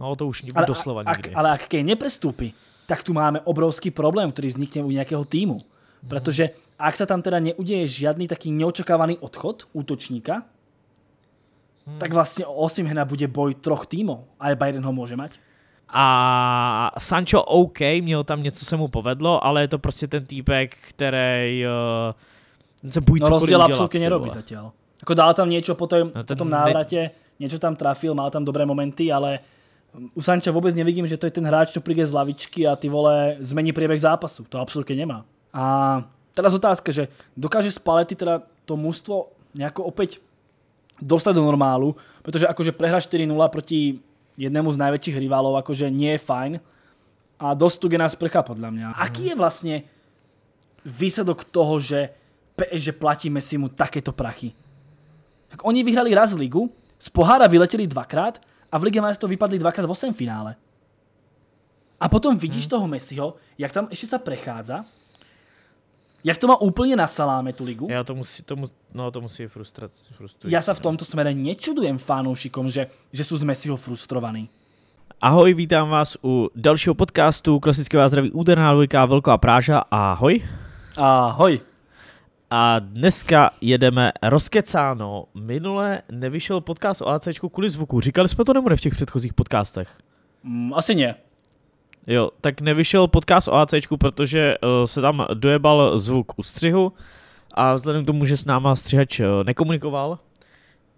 No to už ale, doslova nikdy. Ak, ale ak Kane neprestúpi, tak tu máme obrovský problém, ktorý vznikne u nejakého týmu. Pretože ak sa tam teda neudeje žiadny taký neočakávaný odchod útočníka, hmm. tak vlastne o Osimhena bude boj troch týmov. Aj Biden ho môže mať. A Sancho OK, měl tam něco se mu povedlo, ale je to prostě ten týpek, který uh, se bojí no, rozdíl absolutně nerobí zatím. Jako dál tam něco po, tom, no, ten, po tom návratě, ne... něco tam trafil, má tam dobré momenty, ale u Sanče vůbec nevidím, že to je ten hráč, čo príde z lavičky a ty vole zmení priebeh zápasu. To absolutně nemá. A teraz otázka, že dokáže Spalety teda to mužstvo nejako opäť dostať do normálu, protože akože prehra 4-0 proti jednému z najväčších rivalov akože nie je fajn a dosť tu nás prchá, podľa mňa. Mhm. Aký je vlastne výsledok toho, že, PSG platíme si mu takéto prachy? Tak oni vyhrali raz ligu, z pohára vyleteli dvakrát a v Ligue to vypadli dvakrát v 8 finále. A potom vidíš hmm. toho Messiho, jak tam ještě se prechádza, jak to má úplně na saláme tu ligu. Já to musí, to mus, no to musí frustrat, frustrující. Já se v tomto smere nečudujem fanoušikom, že, že jsou z Messiho frustrovaní. Ahoj, vítám vás u dalšího podcastu. klasického zdraví úderná dvojka, velká práža. Ahoj. Ahoj. A dneska jedeme rozkecáno. Minule nevyšel podcast o AC kvůli zvuku. Říkali jsme to nebude v těch předchozích podcastech? Mm, asi ne. Jo, tak nevyšel podcast o AC, protože uh, se tam dojebal zvuk u střihu a vzhledem k tomu, že s náma střihač uh, nekomunikoval,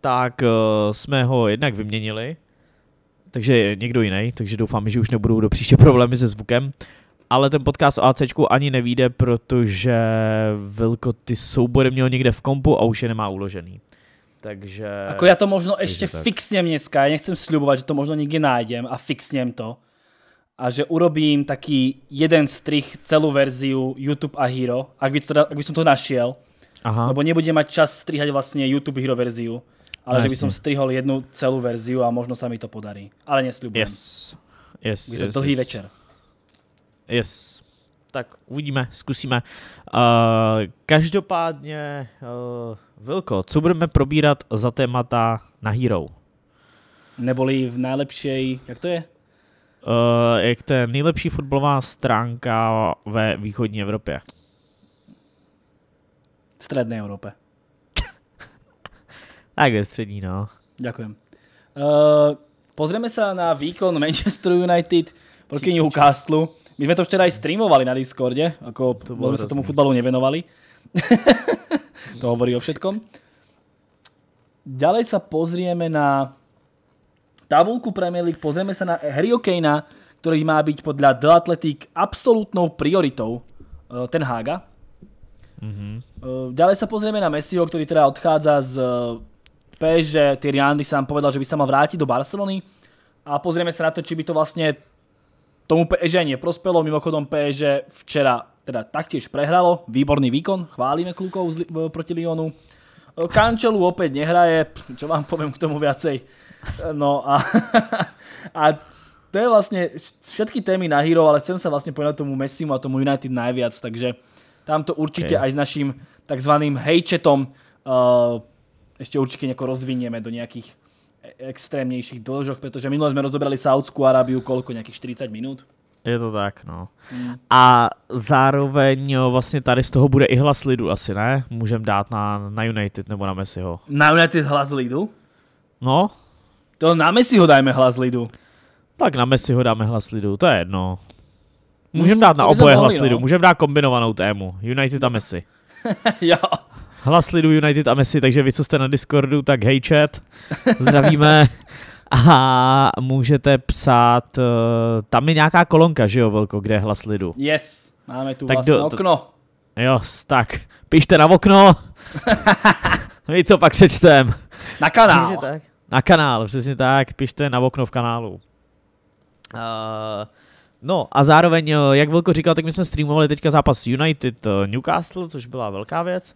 tak uh, jsme ho jednak vyměnili, takže někdo jiný, takže doufám, že už nebudou do příště problémy se zvukem ale ten podcast o ACčku ani nevíde, protože Vilko ty soubory měl někde v kompu a už je nemá uložený. Takže... Ako já to možno ještě tak. fixnem dneska, já nechcem slibovat, že to možno niekde nájdem a fixněm to. A že urobím taký jeden strich celou verziu YouTube a Hero, ak by, to, ak by som to našiel. Aha. Lebo nebudem mať čas strihať vlastne YouTube Hero verziu, ale no, že by som strihol jednu celú verziu a možno sa mi to podarí. Ale nesľubujem. Yes. Yes, Bude yes, to dlhý yes. večer. Yes. Tak uvidíme, zkusíme. Uh, každopádně, uh, Vilko, co budeme probírat za témata na Hero? Neboli v nejlepší, jak to je? Uh, jak to je nejlepší fotbalová stránka ve východní Evropě? V střední Evropě. tak ve střední, no. Ďakujem. Uh, pozrieme se na výkon Manchester United proti Newcastle. My sme to včera aj streamovali na Discorde, ako to bolo sa tomu futbalu nevenovali. to hovorí o všetkom. Ďalej sa pozrieme na tabulku Premier League, pozrieme sa na hry Kane, ktorý má byť podľa The Athletic absolútnou prioritou e, ten Haga. Mm-hmm. Ďalej sa pozrieme na Messiho, ktorý teda odchádza z e, PSG, Tyriandy sa nám povedal, že by sa mal vrátiť do Barcelony a pozrieme sa na to, či by to vlastne Tomu PSG neprospelo, mimochodom PSG včera teda taktiež prehralo, výborný výkon, chválime klukov proti Lyonu. Eh, Kančelu opäť nehraje, čo vám poviem k tomu viacej. Eh, no a, a to je vlastne všetky témy na Hero, ale chcem sa vlastne povedať tomu Messimu a tomu United najviac, takže tam to určite okay. aj s naším takzvaným hejčetom uh, eh, ešte určite nejako rozvinieme do nejakých E- extrémnejších dlžoch, pretože minule sme rozobrali Saudskú Arábiu koľko, nejakých 40 minút? Je to tak, no. Hmm. A zároveň vlastně tady z toho bude i hlas lidu asi, ne? Můžeme dát na, na United nebo na Messiho. Na United hlas lidu? No. To na Messiho dajme hlas lidu. Tak na Messiho dáme hlas lidu, to je jedno. Hmm. Můžeme dát na oboje hlas lidu, můžeme dát kombinovanou tému. United a Messi. jo. Hlas lidu United a Messi, takže vy, co jste na Discordu, tak hej chat, zdravíme. A můžete psát, eh, tam je nějaká kolonka, že jo, Velko, kde je hlas lidu. Yes, máme tu tak vlastně do, okno. Jo, tak, pište na okno, my to pak přečteme. Na kanál. Tak. Na kanál, přesně tak, pište na okno v kanálu. Uh, No a zároveň, eh, jak Vilko říkal, tak my jsme streamovali teďka zápas United Newcastle, což byla velká věc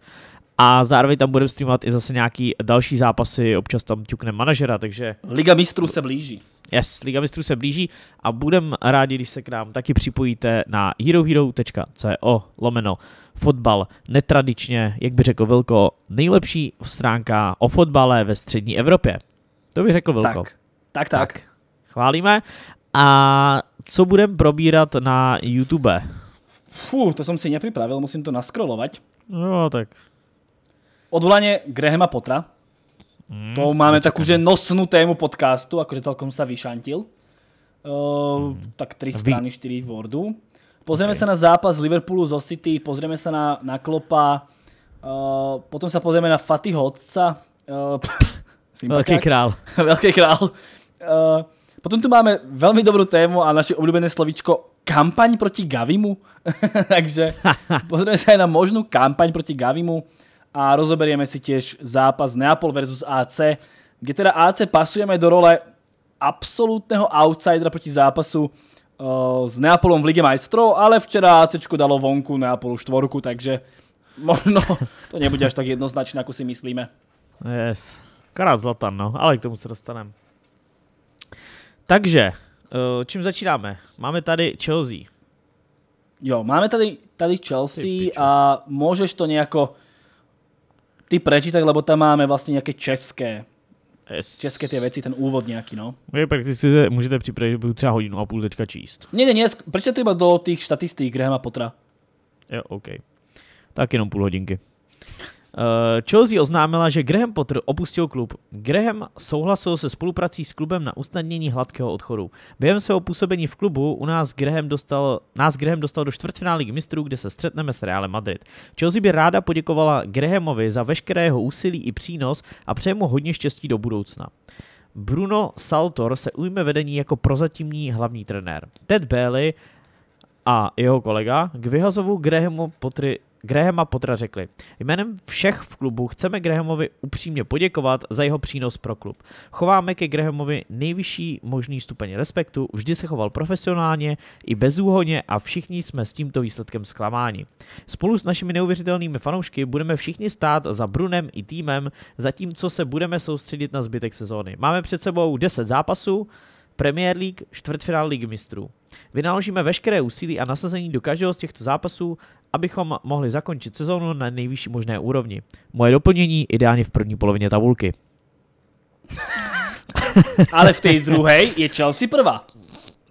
a zároveň tam budeme streamovat i zase nějaký další zápasy, občas tam ťukne manažera, takže... Liga mistrů se blíží. Yes, Liga mistrů se blíží a budem rádi, když se k nám taky připojíte na herohero.co lomeno fotbal netradičně, jak by řekl Vilko, nejlepší stránka o fotbale ve střední Evropě. To bych řekl Vilko. Tak, tak, tak. tak. Chválíme. A co budem probírat na YouTube? Fú, to jsem si nepripravil, musím to naskrolovat. No, tak Odvolanie Grahama Potra. Mm, to máme takú, že nosnú tému podcastu, akože celkom sa vyšantil. Uh, mm. Tak tri strany, 4 Wordu. Pozrieme okay. sa na zápas Liverpoolu zo City, pozrieme sa na, na Klopa, uh, eh, potom sa pozrieme na Fatih Otca. Eh, uh, Veľký král. Veľký král. Uh, potom tu máme veľmi dobrú tému a naše obľúbené slovíčko kampaň proti Gavimu. Takže pozrieme sa aj na možnú kampaň proti Gavimu a rozoberieme si tiež zápas Neapol versus AC, kde teda AC pasujeme do role absolútneho outsidera proti zápasu eh, s Neapolom v Lige majstrov, ale včera AC dalo vonku Neapolu štvorku, takže možno to nebude až tak jednoznačné, ako si myslíme. Yes. Krát Zlatan, no, ale k tomu se dostanem. Takže, eh, čím začínáme? Máme tady Chelsea. Jo, máme tady, tady Chelsea a môžeš to nejako ty prečítaj, lebo tam máme vlastně nějaké české Yes. České ty věci, ten úvod nějaký, no. Vy prakticky se můžete připravit třeba hodinu a půl teďka číst. Ne, ne, ne, prečte to iba do těch statistik Grahama Potra. Jo, OK. Tak jenom půl hodinky. Eh, Chelsea oznámila, že Graham Potter opustil klub. Graham souhlasil se spoluprací s klubem na usnadnění hladkého odchodu. Během svého působení v klubu u nás Graham dostal, nás Graham dostal do čtvrtfinále Ligy mistrů, kde se střetneme s Realem Madrid. Chelsea by ráda poděkovala Grahamovi za veškeré jeho úsilí i přínos a přeje mu hodně štěstí do budoucna. Bruno Saltor se ujme vedení jako prozatímní hlavní trenér. Ted Bailey a jeho kolega k vyhazovu Grahamu Potry Grahama Potra řekli, jménem všech v klubu chceme Grahamovi upřímně poděkovat za jeho přínos pro klub. Chováme ke Grahamovi nejvyšší možný stupeň respektu, vždy se choval profesionálně i bezúhoně a všichni jsme s tímto výsledkem zklamáni. Spolu s našimi neuvěřitelnými fanoušky budeme všichni stát za Brunem i týmem, zatímco se budeme soustředit na zbytek sezóny. Máme před sebou 10 zápasů, Premier League, čtvrtfinál Ligy mistrů. Vynaložíme veškeré úsilí a nasazení do každého z těchto zápasů, abychom mohli zakončit sezónu na nejvyšší možné úrovni. Moje doplnění ideálně v první polovině tabulky. Ale v té druhé je Chelsea prvá.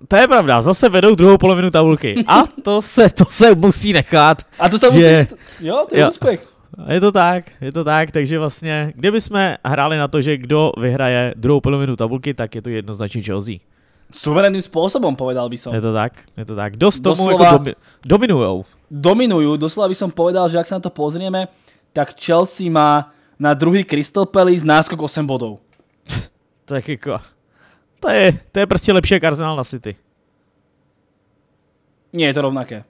To je pravda, zase vedou druhou polovinu tabulky. A to se, to se musí nechat. A to se že... musí, jo, to je jo. úspěch. Je to tak, je to tak, takže vlastně, kdybychom hráli na to, že kdo vyhraje druhou polovinu tabulky, tak je to jednoznačně Chelsea. Suverenným spôsobom, povedal by som. Je to tak, je to tak. Dosť tomu jako doslova, domi dominujú. Dominujú, doslova by som povedal, že ak sa na to pozrieme, tak Chelsea má na druhý Crystal Palace náskok 8 bodov. tak jako, to je, to je prostě lepší jak Arsenal na City. Nie, je to rovnaké.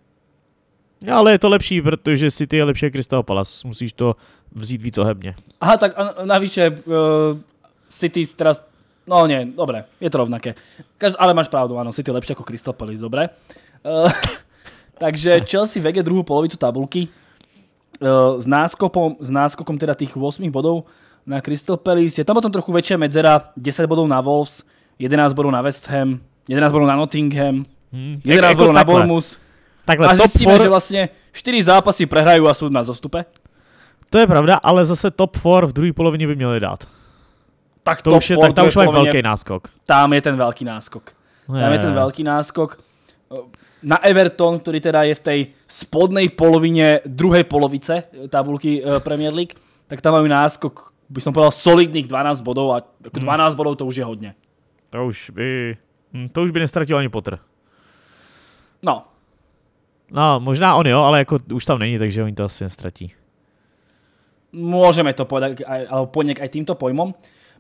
Ale je to lepší, protože City je lepší jak Crystal Palace. Musíš to vzít víc ohebně. Aha, tak a navíše uh, eh, City teraz... No nie, dobré, je to rovnaké. Každ- ale máš pravdu, ano, City lepší jako Crystal Palace, dobré. Uh, takže Chelsea vege druhou polovicu tabulky uh, s, náskopom, s náskokom teda tých 8 bodov na Crystal Palace. Je tam potom trochu väčšia medzera, 10 bodov na Wolves, 11 bodov na West Ham, 11 bodov na Nottingham, hmm, 11 jako bodov na Bournemouth. Takhle, a zjistíme, four... že vlastně čtyři zápasy prehrají a jsou na zostupe? To je pravda, ale zase top 4 v druhé polovině by měli dát. Tak to už je, tak tam už mají velký náskok. Tam je ten velký náskok. Je. Tam je ten velký náskok na Everton, který teda je v té spodnej polovině druhé polovice eh, tabulky eh, Premier League, tak tam mají náskok, bych som povedal, solidných 12 bodů a 12 hmm. bodů to už je hodně. To už by, hm, to už by nestratil ani Potter. No, No, možná on jo, ale jako už tam není, takže oni to asi nestratí. Môžeme to povedať, aj, alebo poniek aj týmto pojmom.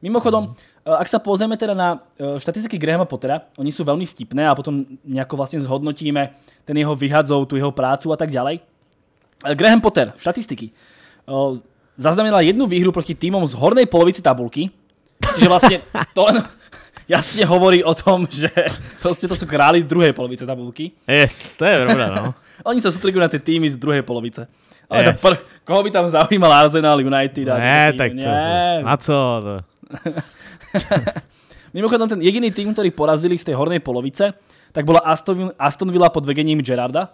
Mimochodom, mhm. eh, ak sa pozrieme teda na eh, štatistiky Grahama Pottera, oni sú veľmi vtipné a potom nejako vlastne zhodnotíme ten jeho vyhadzov, tu jeho prácu a tak ďalej. Eh, Graham Potter, štatistiky. Zaznamenal jednu výhru proti týmom z hornej polovici tabulky, Čiže vlastne to len, jasně hovorí o tom, že prostě to jsou králi druhé polovice tabulky. Yes, to je pravda, no. Oni se soustředují na ty týmy z druhé polovice. Ale yes. pr- koho by tam zaujímal Arsenal, United? A ne, tak to, ne. na co to? Mimochodem ten jediný tým, který porazili z té horné polovice, tak byla Aston, Aston Villa pod vedením Gerarda.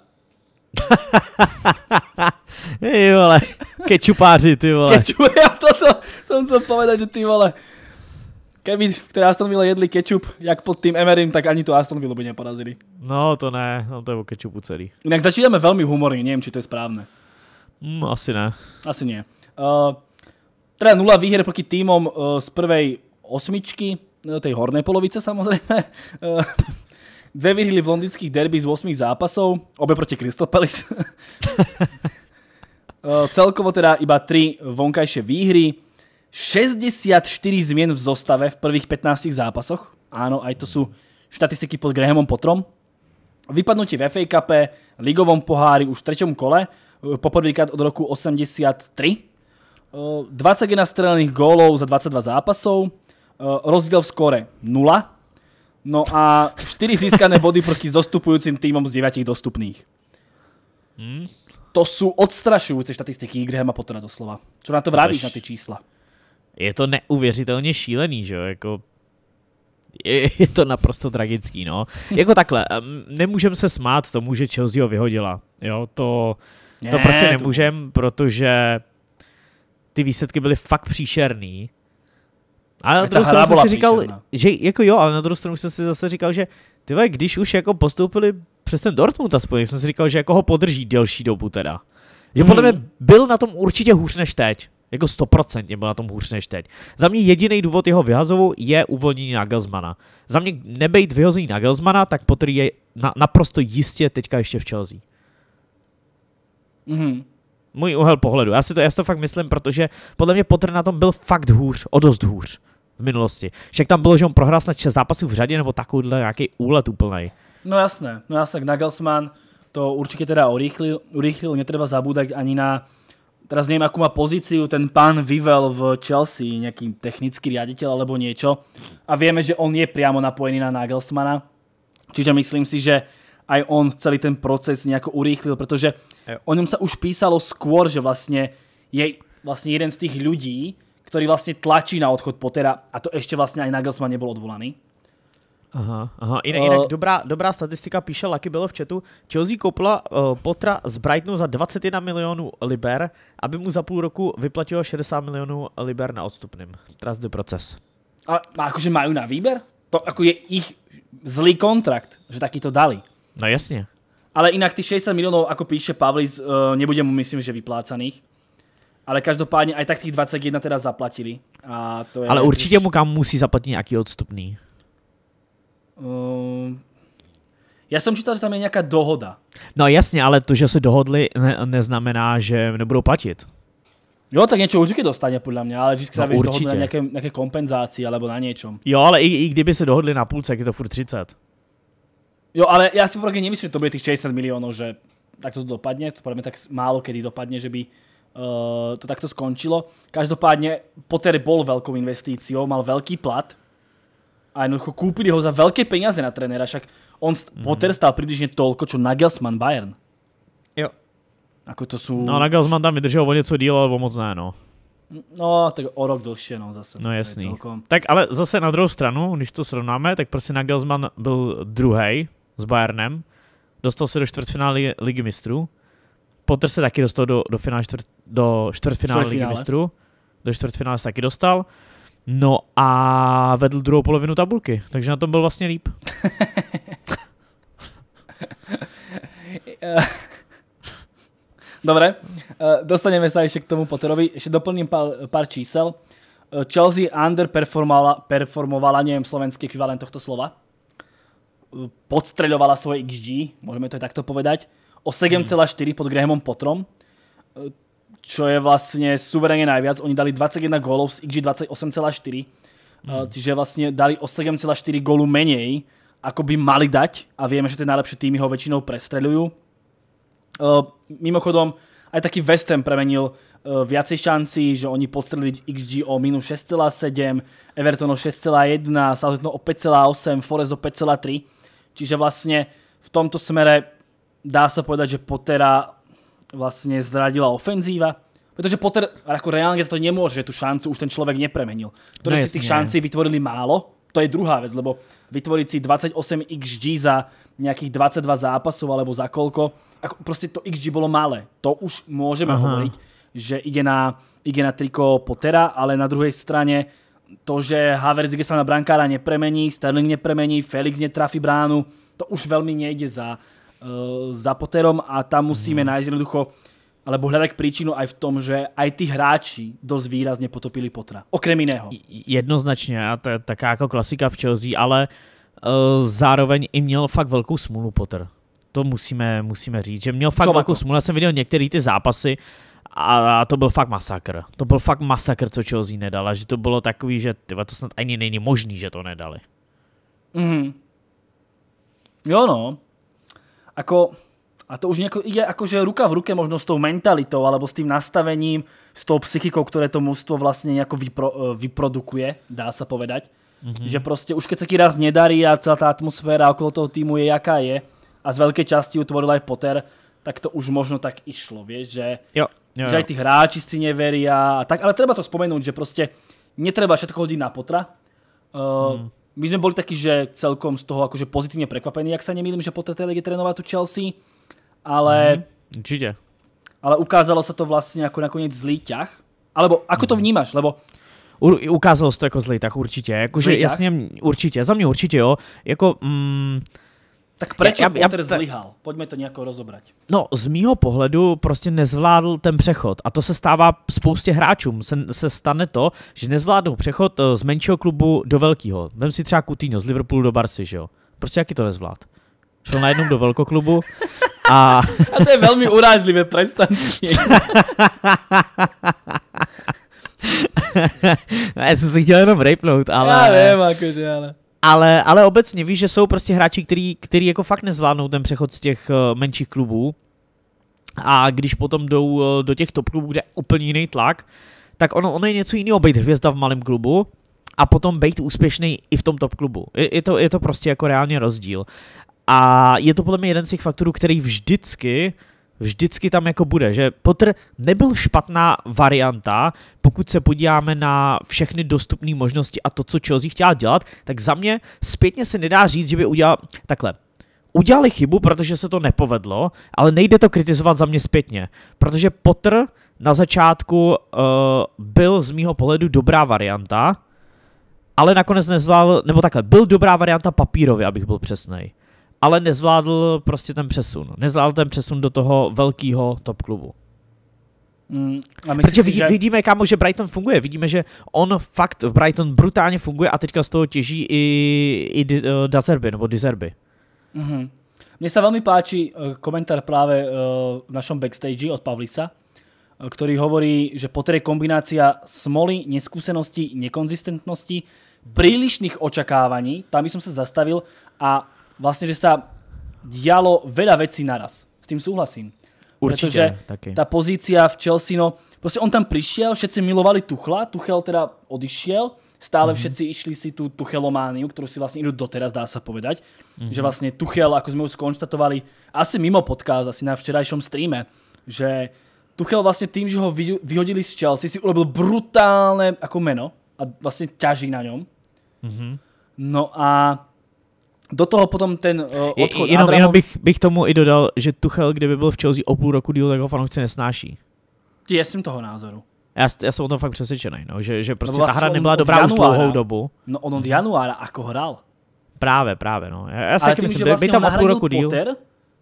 ty vole, kečupáři, ty vole. Keču, já to, to jsem chcel povedať, že ty vole, keby teda Aston Villa jedli kečup, jak pod tým Emerym, tak ani to Aston Villa by neporazili. No to ne, no to je o kečupu celý. Jinak začínáme velmi humorně, nevím, či to je správné. Mm, asi ne. Asi nie. Uh, teda nula výher proti týmom uh, z prvej osmičky, eh, tej hornej polovice samozrejme. Uh, dve vyhrili v londýnských derby z 8 zápasov, obe proti Crystal Palace. uh, celkovo teda iba tri vonkajšie výhry. 64 zmien v zostave v prvých 15 zápasoch. Áno, aj to sú štatistiky pod Grahamom Potrom. Vypadnutie v FA Cup, ligovom pohári už v treťom kole, e, poprvýkrát od roku 83. 21 e, strelených gólov za 22 zápasov, e, rozdiel v skore 0, no a 4 získané body proti zostupujúcim týmom z 9 dostupných. Hmm? To sú odstrašujúce štatistiky Grahama Pottera doslova. Čo na to vravíš, na tie čísla? je to neuvěřitelně šílený, že jo, jako je, je to naprosto tragický, no. Jako takhle, nemůžem se smát tomu, že Chelsea ho vyhodila, jo, to, to ne, prostě nemůžem, to... protože ty výsledky byly fakt příšerný. Ale na druhou stranu jsem si říkal, příšerná. že jako jo, ale na druhou stranu jsem si zase říkal, že ty vole, když už jako postoupili přes ten Dortmund aspoň, jsem si říkal, že jako ho podrží delší dobu teda. Že hmm. podle mě byl na tom určitě hůř než teď. Jako stoprocentně byl na tom hůř než teď. Za mě jediný důvod jeho vyhazovu je uvolnění Nagelsmana. Za mě nebejt vyhození Nagelsmana, tak Potter je na, naprosto jistě teďka ještě v Chelsea. Mm-hmm. Můj úhel pohledu. Já si to, já si to fakt myslím, protože podle mě Potter na tom byl fakt hůř, o dost hůř v minulosti. Však tam bylo, že on prohrál snad 6 zápasů v řadě nebo takovýhle nějaký úlet úplný. No jasné, no jasné, Nagelsman to určitě teda urychlil, urýchlil třeba zabúdať ani na teraz neviem, akú má pozíciu ten pán Vivel v Chelsea, nejaký technický riaditeľ alebo niečo. A vieme, že on je priamo napojený na Nagelsmana. Čiže myslím si, že aj on celý ten proces nejako urýchlil, pretože o ňom sa už písalo skôr, že vlastne je vlastne jeden z tých ľudí, ktorý vlastne tlačí na odchod Pottera a to ešte vlastne aj Nagelsman nebol odvolaný. Aha, aha. Jinak, eh, jinak dobrá, dobrá statistika, píše Lucky bylo v chatu, Chelsea koupila uh, Potra z Brightonu za 21 milionů liber, aby mu za půl roku vyplatilo 60 milionů liber na odstupným. Trust the proces. Ale jakože mají na výber? To jako je jich zlý kontrakt, že taky to dali. No jasně. Ale jinak ty 60 milionů, jako píše Pavlis, uh, nebude mu myslím, že vyplácaných. Ale každopádně aj tak těch 21 teda zaplatili. A to je Ale určitě mu kam musí zaplatit nějaký odstupný já jsem čítal, že tam je nějaká dohoda. No jasně, ale to, že se dohodli, ne, neznamená, že nebudou platit. Jo, tak něco určitě dostane, podle mě, ale vždycky se no, dohodli na nějaké, nějaké kompenzaci alebo na něčem. Jo, ale i, i kdyby se dohodli na půlce, je to furt 30. Jo, ale já si opravdu nemyslím, že to bude těch 60 milionů, že tak to dopadne, to podle mě tak málo kedy dopadne, že by uh, to takto skončilo. Každopádně Potter byl velkou investíciou, mal velký plat, a jednoducho kúpili ho za veľké peniaze na trenéra, však on st- mm. Potter stal približne toľko, čo Nagelsmann Bayern. Jo. Ako to sú... No Nagelsmann tam vydržel o nieco díl, alebo moc ne, no. No, tak o rok dlhšie, no zase. No jasný. Celkom... Tak ale zase na druhou stranu, když to srovnáme, tak prostě Nagelsmann byl druhý s Bayernem, dostal se do čtvrtfinále Ligy mistrů, Potter se taky dostal do, do, finále čtvrt, do čtvrtfinále, čtvrtfinále Ligy mistrů, do čtvrtfinále se taky dostal, No a vedl druhou polovinu tabulky, takže na tom byl vlastně líp. Dobre, eh, dostaneme sa ešte k tomu Potterovi. Ešte doplním pár, pár čísel. Eh, Chelsea underperformovala performovala, neviem slovenský ekvivalent tohto slova. Eh, podstreľovala svoje XG, môžeme to aj takto povedať, o 7,4 hmm. pod Grahamom Potrom čo je vlastne suverénne najviac. Oni dali 21 gólov z XG 28,4. Mm. Čiže vlastne dali o 7,4 gólu menej, ako by mali dať. A vieme, že tie najlepšie týmy ho väčšinou prestreľujú. Eh, mimochodom, aj taký West Ham premenil eh, viacej šanci, že oni podstrelili XG o minus 6,7, Everton o 6,1, Southampton o 5,8, Forest o 5,3. Čiže vlastne v tomto smere dá sa povedať, že Pottera vlastne zradila ofenzíva. Pretože Potter ako reálne to nemôže, že tú šancu už ten človek nepremenil. Ktoré si no tých šancí vytvorili málo, to je druhá vec, lebo vytvoriť si 28 XG za nejakých 22 zápasov alebo za koľko, jako proste to XG bolo malé. To už môžeme hovoriť, že ide na, ide na triko Pottera, ale na druhej strane to, že Havertz sa na brankára nepremení, Sterling nepremení, Felix netrafi bránu, to už veľmi nejde za, Eh, za Potterom a tam musíme mhm. nájsť jednoducho alebo hľadať príčinu aj v tom, že aj tí hráči dosť výrazne potopili Potra. Okrem iného. Jednoznačně, a to je taká jako klasika v Chelsea, ale uh, zároveň i měl fakt velkou smulu Potter. To musíme, musíme říct, že měl fakt velkou smůlu. Já jsem viděl některé ty zápasy a, a to byl fakt masakr. To byl fakt masakr, co Chelsea nedala, že to bylo takový, že tyva, to snad ani není možný, že to nedali. Mhm. Jo no, ako, a to už nieko, jako ide akože ruka v ruke možno s tou mentalitou alebo s tým nastavením, s tou psychikou, ktoré to mužstvo vlastne nejako vypro, eh, vyprodukuje, dá sa povedať. Mm-hmm. Že proste už keď sa ti raz nedarí a celá tá atmosféra okolo toho týmu je jaká je a z veľkej časti utvoril aj Potter, tak to už možno tak išlo, vieš, že, jo, jo, jo. že aj tí hráči si neveria a tak, ale treba to spomenúť, že proste netreba všetko hodiť na Potra. Uh, eh, mm my sme boli takí, že celkom z toho akože pozitívne prekvapení, ak sa nemýlim, že po tej lige trénoval tu Chelsea, ale... Mm, -hmm. Ale ukázalo sa to vlastne ako nakoniec zlý ťah. Alebo ako to mhm. vnímaš? Lebo U, ukázalo se to jako zlej, tak určitě. Jakože jasně, určitě, za mě určitě, jo. Jako, mm, tak proč já, já, Potter já, zlyhal? Pojďme to nějak rozobrat. No, z mýho pohledu prostě nezvládl ten přechod a to se stává spoustě hráčům. Se, se stane to, že nezvládnou přechod eh, z menšího klubu do velkého. Vem si třeba Coutinho z Liverpoolu do Barcy, že jo? Prostě jaký to nezvlád? Šel najednou do velkoklubu a... a to je velmi urážlivé predstavení. já jsem si chtěl jenom rapnout, ale... Já vím, jakože, ale... Ale, ale obecně víš, že jsou prostě hráči, který, který jako fakt nezvládnou ten přechod z těch eh, menších klubů. A když potom jdou eh, do těch top klubů, kde je úplně jiný tlak, tak ono, ono je něco jiného být hvězda v malém klubu a potom být úspěšný i v tom top klubu. Je, je, to, je to prostě jako reálně rozdíl. A je to podle mě jeden z těch faktorů, který vždycky uh, vždycky tam jako bude, že Potter nebyl špatná varianta, pokud se podíváme na všechny dostupné možnosti a to, co Chelsea chtěla dělat, tak za mě zpětně se nedá říct, že by udělal takhle. Udělali chybu, protože se to nepovedlo, ale nejde to kritizovat za mě zpětně, protože Potter na začátku uh, byl z mýho pohledu dobrá varianta, ale nakonec nezval, nebo takhle, byl dobrá varianta papírově, abych byl přesnej ale nezvládl prostě ten přesun. Nezvládl ten přesun do toho velkého top klubu. Mm, a myslím, Protože vidí, že... vidíme, kámo, že Brighton funguje. Vidíme, že on fakt v Brighton brutálně funguje a teďka z toho těží i, i eh, Dazerby, nebo Dizerby. Mm-hmm. Mně se velmi páčí eh, komentár právě eh, v našem backstage od Pavlisa, který hovorí, že poté kombinácia smoly, neskúsenosti, nekonzistentnosti, prílišných očakávaní, tam by som zastavil, a vlastne, že sa dialo veľa vecí naraz. S tým súhlasím. Určite, Pretože taký. tá pozícia v Chelsea, no, proste on tam prišiel, všetci milovali Tuchla, Tuchel teda odišiel, stále mm-hmm. všetci išli si tú Tuchelomániu, ktorú si vlastne idú doteraz, dá sa povedať. Mm-hmm. Že mhm. vlastne Tuchel, ako sme už skonštatovali, asi mimo podcast, asi na včerajšom streame, že Tuchel vlastne tým, že ho vyhodili z Chelsea, si urobil brutálne ako meno a vlastne ťaží na ňom. Mm-hmm. No a do toho potom ten uh, odchod Jenom, Abramov... jenom bych, bych tomu i dodal, že Tuchel, kdyby byl v Chelsea o půl roku díl, tak ho fanoušci nesnáší. Já jsem toho názoru. Já, já jsem o tom fakt přesvědčený, no, že, že prostě no vlastně ta hra nebyla dobrá už dlouhou dobu. No on od januára ako hral. Právě, právě, no. Já, já si tím, myslím, že vlastně by tam o půl roku díl. Potter,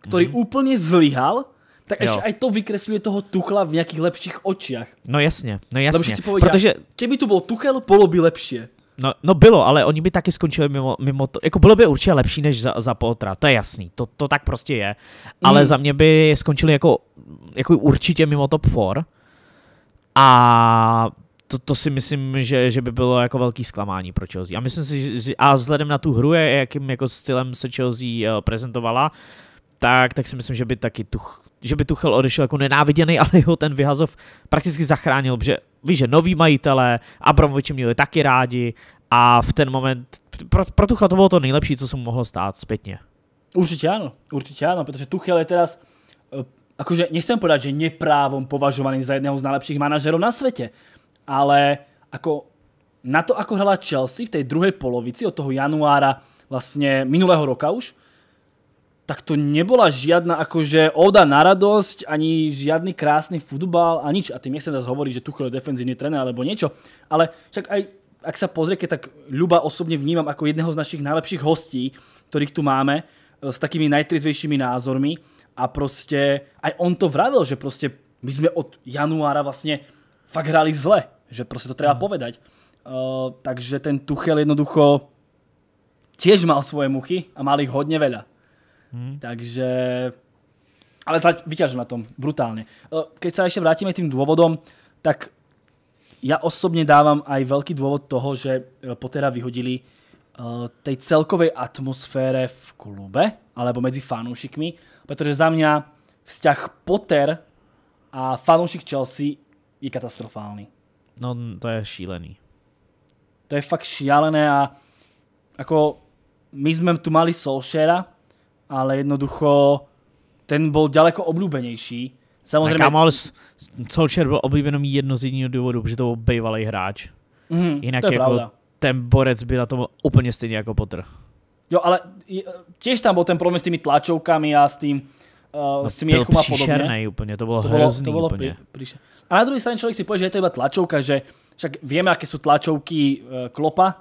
který mm-hmm. úplně zlyhal, tak ještě aj to vykresluje toho Tuchla v nějakých lepších očích. No jasně, no jasně. Protože, kdyby Keby tu byl Tuchel, bylo by lepšie. No, no bylo, ale oni by taky skončili mimo, mimo to. Jako bylo by určitě lepší než za, za Potra, to je jasný, to, to tak prostě je. Ale mm. za mě by skončili jako, jako určitě mimo top 4. A to, to si myslím, že, že by bylo jako velký zklamání pro Chelsea. A myslím si, že, a vzhledem na tu hru, jakým jako stylem se Chelsea eh, prezentovala, tak, tak si myslím, že by taky tu, že by Tuchel odešel jako nenáviděný, ale jeho ten vyhazov prakticky zachránil, že víš, že noví majitelé, Abramoviči měli taky rádi a v ten moment, pro, pro Tuchel to bylo to nejlepší, co se mu mohlo stát zpětně. Určitě ano, určitě ano, protože Tuchel je teraz eh, jakože nechcem podat, že neprávom považovaný za jedného z nejlepších manažerů na světě, ale jako na to, ako hrala Chelsea v tej druhej polovici od toho januára vlastne minulého roka už, tak to nebola žiadna akože oda na radosť, ani žiadny krásny futbal a nič. A tým nechcem zase hovoriť, že Tuchel je defenzívny trener alebo niečo, ale však aj ak sa pozriete, tak Ľuba osobne vnímam ako jedného z našich najlepších hostí, ktorých tu máme, e, s takými najtrizvejšími názormi a prostě aj on to vravil, že prostě my sme od januára vlastne fakt hrali zle, že prostě to treba mhm. povedať. E, takže ten Tuchel jednoducho tiež mal svoje muchy a mal ich hodne veľa. Hmm. Takže ale vyťažil na tom, brutálne. Keď sa ešte vrátime k tým dôvodom, tak ja osobne dávam aj veľký dôvod toho, že e, Pottera vyhodili e, tej celkovej atmosfére v klube, alebo medzi fanúšikmi, pretože za mňa vzťah Potter a fanúšik Chelsea je katastrofálny. No, to je šílený. To je fakt šialené a ako my sme tu mali solšera ale jednoducho ten byl daleko oblíbenější. Samozřejmě... Kámo, ale Solskjaer byl oblíbený jedno z jiného důvodu, protože to byl bývalý hráč. Mm, Jinak to je jako pravda. ten borec byl na tom úplně stejně jako Potter. Jo, ale e, těž tam byl ten problém s těmi tlačovkami a s tím uh, no, směchom a podobně. úplně, to bylo to hrozný to bylo úplně. Pri, a na druhé straně člověk si povie, že je to iba tlačovka, že však víme, jaké jsou tlačovky uh, e, Klopa,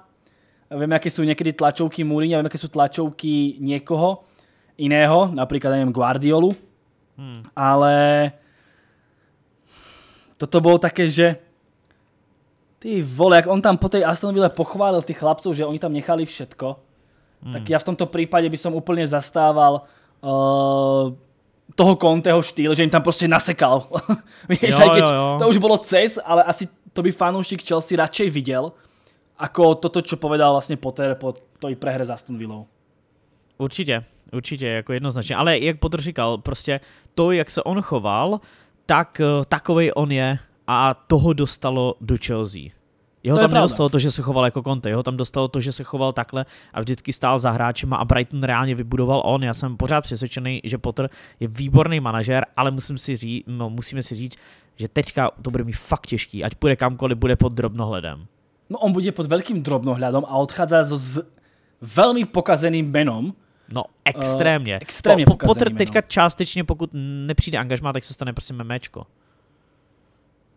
víme, jaké jsou někdy tlačovky Mourinho, víme, jaké jsou tlačovky někoho iného, napríklad, neviem, Guardiolu, hmm. ale toto bolo také, že ty vole, jak on tam po tej Astonville pochválil tých chlapcov, že oni tam nechali všetko, hmm. tak ja v tomto prípade by som úplne zastával uh, toho Conteho štýl, že im tam proste nasekal. Vieš, jo, aj keď jo, jo. to už bolo cez, ale asi to by fanúšik Chelsea radšej videl, ako toto, čo povedal vlastne Potter po tej prehre s Astonville. Určite určitě, jako jednoznačně. Ale jak Potter říkal, prostě to, jak se on choval, tak eh, takovej on je a toho dostalo do Chelsea. Jeho to tam je nedostalo to, že se choval jako Conte, jeho tam dostalo to, že se choval takhle a vždycky stál za hráčem a Brighton reálně vybudoval on. Já jsem pořád přesvědčený, že Potter je výborný manažer, ale musím si říct, no, musíme si říct, že teďka to bude mít fakt těžký, ať půjde kamkoliv, bude pod drobnohledem. No on bude pod velkým drobnohledem a odchází s velmi pokazeným menom, No, extrémně. Uh, extrémně po, po, potr- teďka no. částečně, pokud nepřijde angažma, tak se stane prostě memečko.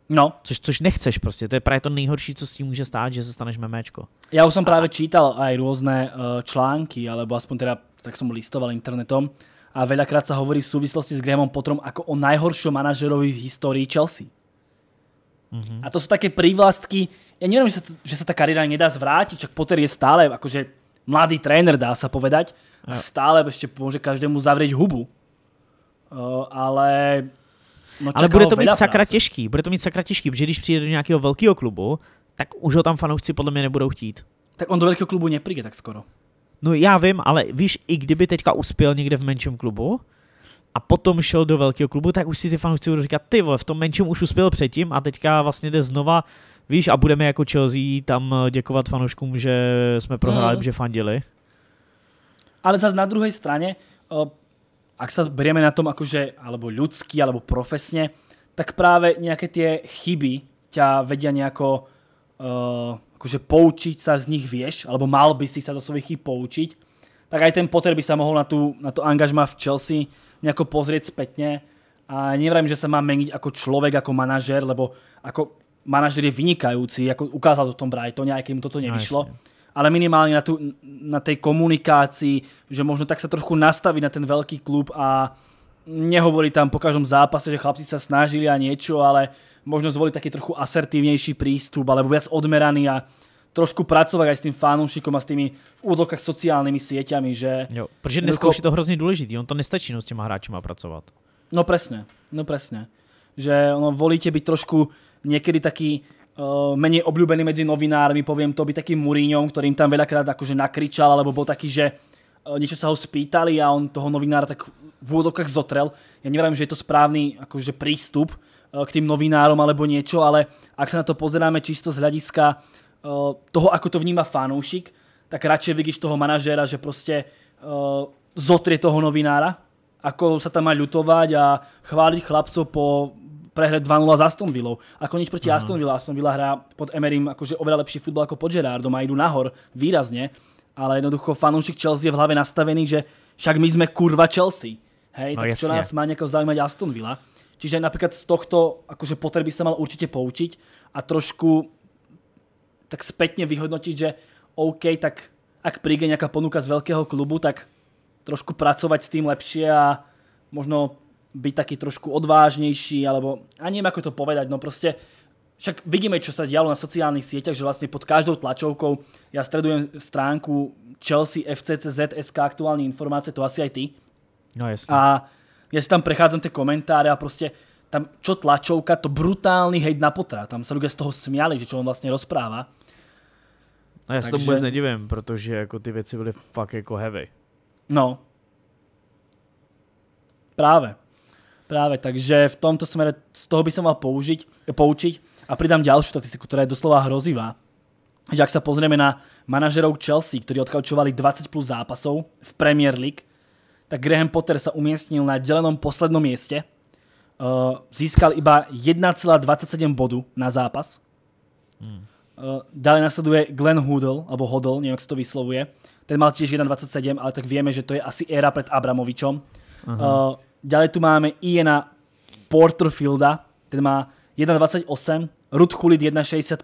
No. Což, což nechceš prostě, to je právě to nejhorší, co s tím může stát, že se staneš memečko. Já už jsem a... právě čítal aj různé uh, články, alebo aspoň teda tak som listoval internetom a veľakrát se hovorí v souvislosti s Grahamom Potrom jako o nejhorším manažerovi v historii Chelsea. Mm-hmm. A to jsou také prívlastky, ja nevím, že se ta kariéra nedá zvrátit, čak Potter je stále jakože mladý tréner, dá sa povedať. A stále ešte môže každému zavrieť hubu. Eh, ale No ale bude to mít sakra těžký, bude to mít sakra těžký, protože když přijde do nějakého velkého klubu, tak už ho tam fanoušci podle mě nebudou chtít. Tak on do velkého klubu nepríde tak skoro. No já vím, ale víš, i kdyby teďka uspěl někde v menším klubu a potom šel do velkého klubu, tak už si ty fanoušci budou říkat, ty vole, v tom menším už uspěl předtím a teďka vlastně jde znova Víš, a budeme jako Chelsea tam eh, děkovat fanouškům, že jsme prohráli, mm. že fandili. Ale zase na druhé straně, eh, ak se bereme na tom jakože, alebo ľudský, alebo profesně, tak právě nějaké ty chyby ťa vedia nějako uh, eh, akože poučiť sa z nich vieš, alebo mal by si sa zo svojich chyb poučiť, tak aj ten Potter by sa mohol na, tú, na to angažma v Chelsea nejako pozrieť spätne a nevrajím, že sa má meniť ako človek, ako manažer, lebo ako manažer je vynikajúci, jako ukázal to v tom Brightone, aj keď mu toto no, nevyšlo. No, ale minimálně na, tu, na tej komunikácii, že možno tak sa trochu nastaví na ten veľký klub a nehovorí tam po každom zápase, že chlapci sa snažili a niečo, ale možno zvolí taký trochu asertívnejší prístup, alebo viac odmeraný a trošku pracovat aj s tím fanoušikom a s tými v údokách sociálními sieťami, že... Jo, protože dneska jako- už je to hrozně důležitý, on to nestačí no, s těma hráčima pracovat. No přesně, no přesně. Že ono volíte byť trošku niekedy taký uh, eh, menej obľúbený medzi novinármi, poviem to, by takým Mourinhom, ktorým tam veľakrát akože nakričal, alebo bol taký, že uh, eh, niečo sa ho spýtali a on toho novinára tak v úvodokách zotrel. Ja neviem, že je to správny akože prístup uh, eh, k tým novinárom alebo niečo, ale ak sa na to pozeráme čisto z hľadiska uh, toho, ako to vníma fanúšik, tak radšej vidíš toho manažéra, že proste uh, zotrie toho novinára, ako sa tam má ľutovať a chváliť chlapcov po prehre 2-0 s Aston Villou. Ako nič proti -huh. Aston Villa. Aston Villa hrá pod Emerym akože oveľa lepší futbal ako pod Gerardom a idú nahor výrazne. Ale jednoducho fanúšik Chelsea je v hlave nastavený, že však my sme kurva Chelsea. Hej, no, tak jasne. čo nás má nejako zaujímať Aston Villa. Čiže napríklad z tohto akože Potter by sa mal určite poučiť a trošku tak spätne vyhodnotiť, že OK, tak ak príde nejaká ponuka z veľkého klubu, tak trošku pracovať s tým lepšie a možno byť taký trošku odvážnejší, alebo a neviem ako to povedať, no proste však vidíme, čo sa dialo na sociálnych sieťach, že vlastne pod každou tlačovkou, ja stredujem stránku Chelsea FCCZ.sk, aktuální informácie, to asi aj ty. No jasne. A ja si tam prechádzam tie komentáre a proste tam čo tlačovka, to brutálny hejt na potra. Tam sa ľudia z toho smiali, že čo on vlastne rozpráva. No ja sa tomu vôbec nedivím, protože jako ty věci byly fakt jako heavy. No. Práve. Práve, takže v tomto smere z toho by som mal použiť, poučiť a pridám ďalšiu statistiku, ktorá je doslova hrozivá. Že ak sa pozrieme na manažerov Chelsea, ktorí odkaučovali 20 plus zápasov v Premier League, tak Graham Potter sa umiestnil na delenom poslednom mieste. Eh, získal iba 1,27 bodu na zápas. Hmm. ďalej eh, nasleduje Glenn Hoodle, alebo Hodl, neviem, jak sa to vyslovuje. Ten mal tiež 1,27, ale tak vieme, že to je asi éra pred Abramovičom. Uh, Ďalej tu máme Iena Porterfielda, ten má 1,28, Ruth Hulit 1,65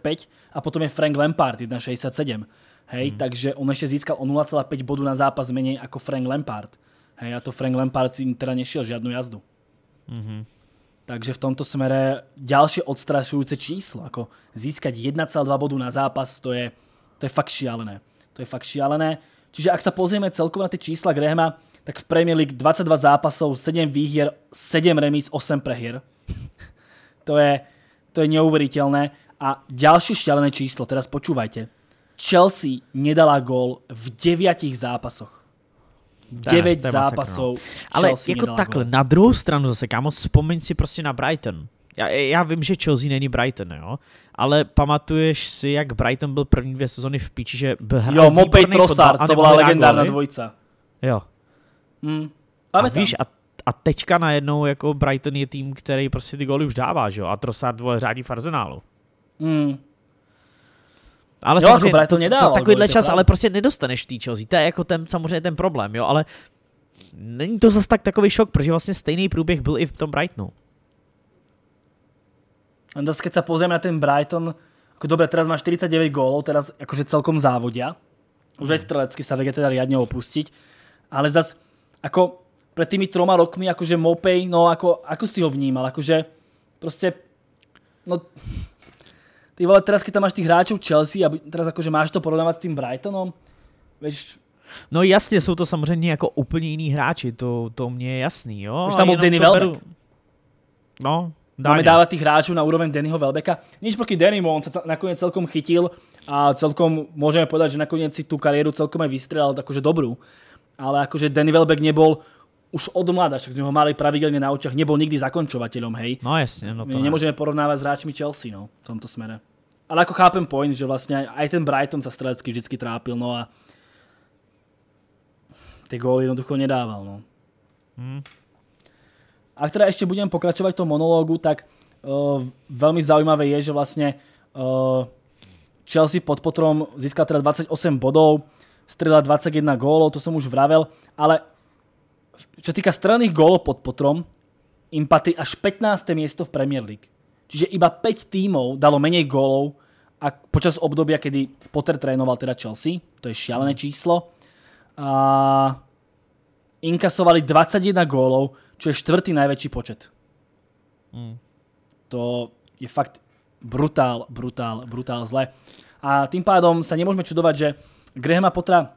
a potom je Frank Lampard 1,67. Hej, mm. takže on ešte získal o 0,5 bodu na zápas menej ako Frank Lampard. Hej, a to Frank Lampard si teda nešiel žiadnu jazdu. Mm-hmm. Takže v tomto smere ďalšie odstrašujúce číslo, ako získať 1,2 bodu na zápas, to je, to je fakt šialené. To je fakt šialené. Čiže ak sa pozrieme celkovo na tie čísla Grahama, tak v Premier League 22 zápasov, 7 výhier, 7 remíz, 8 prehier. to je, to je neuveriteľné. A ďalšie šialené číslo, teraz počúvajte. Chelsea nedala gól v 9 zápasoch. 9 ne, zápasů. Ale jako takhle, gól. na druhou stranu zase, kámo, vzpomeň si prostě na Brighton. Já, já vím, že Chelsea není Brighton, jo? Ale pamatuješ si, jak Brighton byl první dvě sezony v píči, že byl Jo, Mopej Trossard, to byla legendárna dvojica. Jo, Mm. a víš, a, a teďka najednou jako Brighton je tým, který prostě ty góly už dává, že jo? A Trossard vole řádí v Arsenálu. Mm. Ale jo, samozřejmě, jako to, nedával, to, takovýhle čas, ale prostě nedostaneš tý Chelsea. To je jako ten, samozřejmě ten problém, jo, ale není to zase tak takový šok, protože vlastně stejný průběh byl i v tom Brightonu. A zase, keď sa pozrieme na ten Brighton, ako dobre, teraz má 49 gólov, teraz akože celkom závodia. Už aj hmm. strelecky sa vie teda riadne opustiť. Ale zase ako pred tými troma rokmi, akože Mopej, no ako, ako si ho vnímal, akože proste, no ty vole, teraz keď tam máš tých hráčov Chelsea a teraz akože máš to porovnávat s tým Brightonom, vieš, No jasně, jsou to samozřejmě jako úplně jiní hráči, to, to mě je jasný, jo. Už tam byl Danny Beru... No, Dáně. Máme dávat těch hráčů na úroveň Dannyho Velbeka. Nič proti Dannymu, on se nakonec celkom chytil a celkom, můžeme povedať, že nakonec si tu kariéru celkom je vystrelal, takže dobrou ale akože Danny Welbeck nebol už od mladá, však sme ho mali pravidelne na očiach, nebol nikdy zakončovateľom, hej. No jasne, no to My Nemôžeme porovnávať s hráčmi Chelsea, no, v tomto smere. Ale ako chápem point, že vlastne aj ten Brighton sa strelecky vždycky trápil, no a tie góly jednoducho nedával, no. Hmm. Ak teda ešte budem pokračovať v tom monológu, tak uh, veľmi zaujímavé je, že vlastne uh, Chelsea pod potrom získal teda 28 bodov, strela 21 gólov, to som už vravel, ale čo týka strelných gólov pod potrom, im patrí až 15. miesto v Premier League. Čiže iba 5 tímov dalo menej gólov a počas obdobia, kedy Potter trénoval teda Chelsea, to je šialené číslo. A inkasovali 21 gólov, čo je štvrtý najväčší počet. Mm. To je fakt brutál, brutál, brutál zle. A tým pádom sa nemôžeme čudovať, že Grahama Potra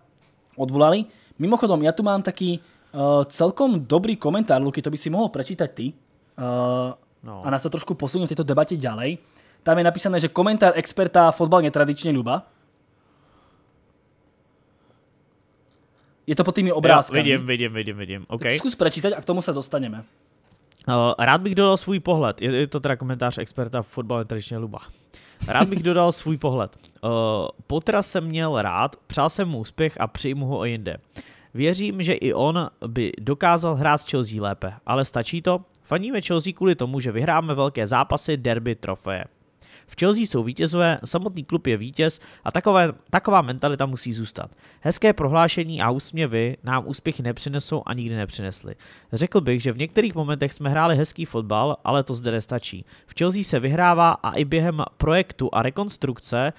odvolali. Mimochodom, ja tu mám taký uh, celkom dobrý komentár, Luky, to by si mohol prečítať ty uh, no. a nás to trošku posunie v tejto debate ďalej. Tam je napísané, že komentár experta fotbal netradične ľuba. Je to pod tými obrázkami. Ja, vidím, vidím, vidím, vidím. Okay. Zkus prečítať a k tomu se dostaneme. Uh, rád bych dodal svůj pohled. Je, je to teda komentář experta fotbal tradičně Luba. Rád bych dodal svůj pohled. Uh, Potra jsem měl rád, přál jsem mu úspěch a přijmu ho o jinde. Věřím, že i on by dokázal hrát s Chelsea lépe, ale stačí to? Faníme Chelsea kvůli tomu, že vyhráme velké zápasy, derby, trofeje. V Chelsea jsou vítězové, samotný klub je vítěz a takové, taková mentalita musí zůstat. Hezké prohlášení a úsměvy nám úspěchy nepřinesou a nikdy nepřinesly. Řekl bych, že v některých momentech jsme hráli hezký fotbal, ale to zde nestačí. V Chelsea se vyhrává a i během projektu a rekonstrukce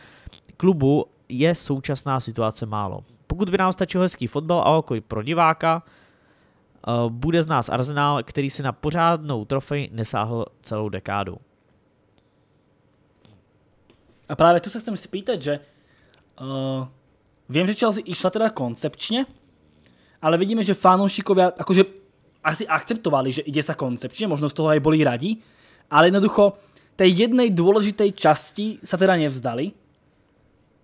klubu je současná situace málo. Pokud by nám stačil hezký fotbal a okoj pro diváka, eh, bude z nás Arsenal, který si na pořádnou trofej nesáhl celou dekádu. A práve tu sa chcem spýtať, že uh, eh, viem, že Chelsea išla teda koncepčne, ale vidíme, že fanúšikovia akože asi akceptovali, že ide sa koncepčne, možno z toho aj boli radi, ale jednoducho tej jednej dôležitej časti sa teda nevzdali.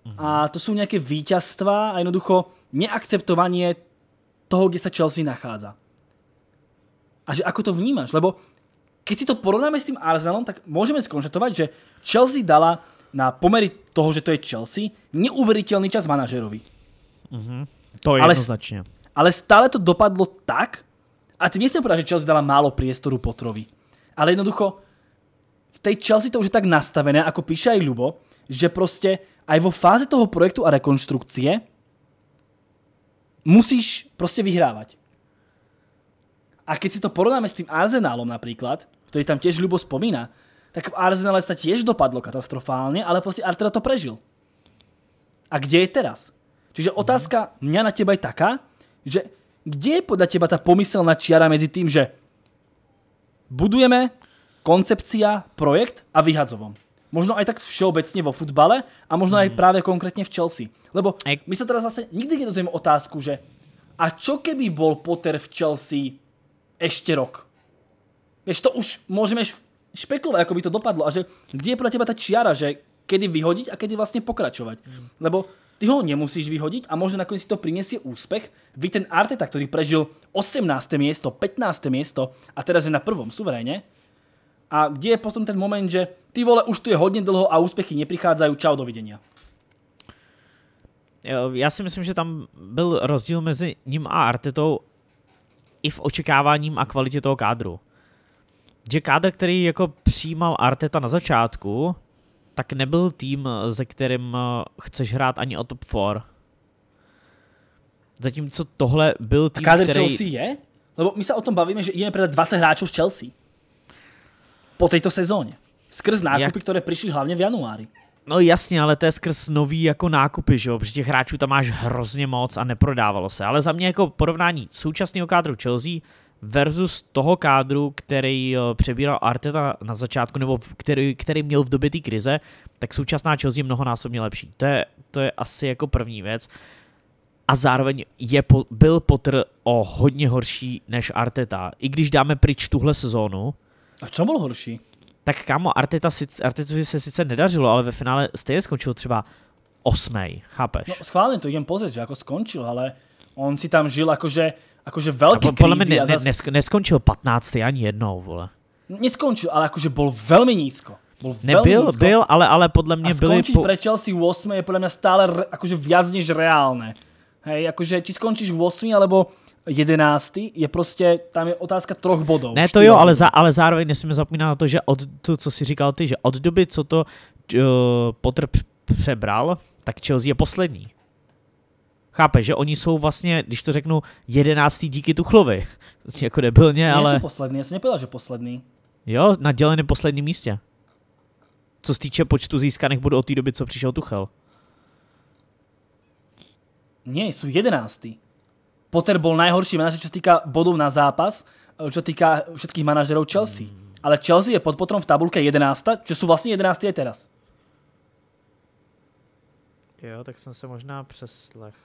Mhm. A to sú nejaké víťazstva a jednoducho neakceptovanie toho, kde sa Chelsea nachádza. A že ako to vnímaš? Lebo keď si to porovnáme s tým Arsenalom, tak môžeme skonštatovať, že Chelsea dala na pomery toho, že to je Chelsea, neuveriteľný čas manažerovi. Mhm. To je ale, jednoznačne. Ale stále to dopadlo tak, a tým nechcem povedať, že Chelsea dala málo priestoru Potrovi. Ale jednoducho, v tej Chelsea to už je tak nastavené, ako píše aj Ľubo, že proste aj vo fáze toho projektu a rekonštrukcie musíš proste vyhrávať. A keď si to porovnáme s tým Arsenálom napríklad, ktorý tam tiež Ľubo spomína, tak v Arsenale sa tiež dopadlo katastrofálne, ale proste Arteta to prežil. A kde je teraz? Čiže otázka mm. mňa na teba je taká, že kde je podľa teba tá pomyselná čiara medzi tým, že budujeme koncepcia, projekt a vyhadzovom. Možno aj tak všeobecne vo futbale a možno mm. aj hmm. práve konkrétne v Chelsea. Lebo my sa teraz zase nikdy nedozvieme otázku, že a čo keby bol Potter v Chelsea ešte rok? Vieš, to už môžeme špekulovať, ako by to dopadlo a že kde je pro teba ta čiara, že kedy vyhodiť a kedy vlastně pokračovať. Mm. Lebo ty ho nemusíš vyhodit a možno nakonec si to přinese úspech. Vy ten Arteta, který prežil 18. město, 15. město a teraz je na prvom suveréně. A kde je potom ten moment, že ty vole, už tu je hodně dlho a úspěchy neprichádzajú, čau, dovidenia. Já si myslím, že tam byl rozdíl mezi ním a Artetou i v očekáváním a kvalitě toho kádru že kádr, který jako přijímal Arteta na začátku, tak nebyl tým, ze kterým eh, chceš hrát ani o top 4. Zatímco tohle byl tým, A kádr který... Chelsea je? Lebo my se o tom bavíme, že jdeme predat 20 hráčů z Chelsea. Po této sezóně. Skrz nákupy, Jak... které přišly hlavně v januári. No jasně, ale to je skrz nový jako nákupy, že jo, protože těch hráčů tam máš hrozně moc a neprodávalo se. Ale za mě jako porovnání současného kádru Chelsea versus toho kádru, který eh, přebíral Arteta na začátku, nebo který, který měl v době té krize, tak současná Chelsea je mnohonásobně lepší. To je, to je asi jako první věc. A zároveň je, byl Potter o hodně horší než Arteta. I když dáme pryč tuhle sezónu. A v čem byl horší? Tak kámo, Arteta, Arteta se sice nedařilo, ale ve finále stejně skončil třeba osmej, chápeš? No schválně to jen pozrieť, že jako skončil, ale on si tam žil jakože. Jakože velký po, Podle mě ne, ne, nesk- neskončil 15. ani jednou, vole. Neskončil, ale jakože byl velmi nízko. Byl Nebyl, nízko. byl, ale, ale podle mě a byli... A po... pre Chelsea 8 je podle mě stále re, akože viac než reálné. Hej, jakože či skončíš 8 alebo 11 je prostě, tam je otázka troch bodů. Ne to jo, ale, za, ale zároveň nesmíme zapomínat na to, že od to, co si říkal ty, že od doby, co to uh, Potter přebral, tak Chelsea je poslední. Chápe, že oni jsou vlastně, když to řeknu, jedenáctý díky Tuchlovi. Vlastně jako debilně, ne, ale... Jsou poslední, já jsem nepověděl, že poslední. Jo, na děleném posledním místě. Co se týče počtu získaných bodů od té doby, co přišel Tuchel. Ne, jsou jedenáctý. Potter byl nejhorší manažer, co se týká bodů na zápas, co týká všetkých manažerů Chelsea. Hmm. Ale Chelsea je pod potrom v tabulce 11, čo jsou vlastně 11 je teraz. Jo, tak jsem se možná přeslech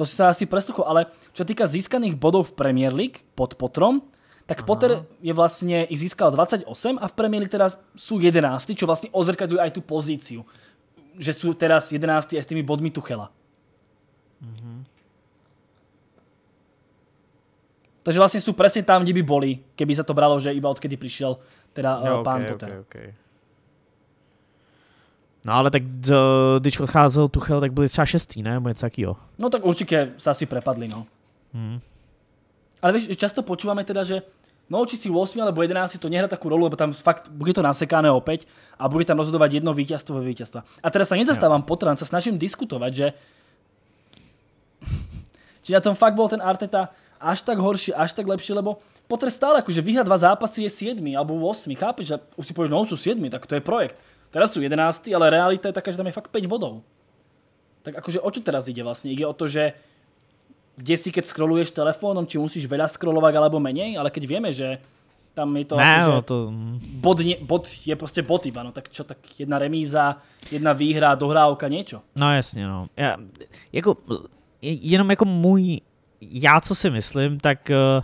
to si sa asi presluchol, ale čo týka získaných bodov v Premier League pod Potrom, tak Aha. Potter je vlastne, ich získal 28 a v Premier League teraz sú 11, čo vlastne ozrkadľuje aj tú pozíciu. Že sú teraz 11 aj s tými bodmi Tuchela. Mhm. Takže vlastne sú presne tam, kde by boli, keby sa to bralo, že iba odkedy prišiel teda no, pán okay, Potter. Okay, okay. No ale tak když odcházel Tuchel, tak byli třeba šestý, ne? Nebo něco jo. No tak určitě se asi prepadli, no. Hmm. Ale víš, často počíváme teda, že no či si 8 alebo 11 to nehrá takú rolu, lebo tam fakt bude to nasekané opäť a bude tam rozhodovať jedno víťazstvo ve víťazstva. A teraz sa nezastávam no. potran, sa snažím diskutovať, že či na tom fakt bol ten Arteta až tak horší, až tak lepší, lebo Potter stále akože vyhrá dva zápasy je 7 alebo 8, chápeš? Že už si povieš, no sú 7, tak to je projekt. Teraz sú 11, ale realita je taká, že tam je fakt 5 bodov. Tak akože o čo teraz ide vlastne? Ide o to, že kde si keď scrolluješ telefónom, či musíš veľa scrollovať alebo menej, ale keď vieme, že tam je to, ne, akože, no to... Bod, bod je prostě bod iba, no tak čo, tak jedna remíza, jedna výhra, dohrávka, niečo. No jasne, no. jako, jenom jako můj, já co si myslím, tak uh,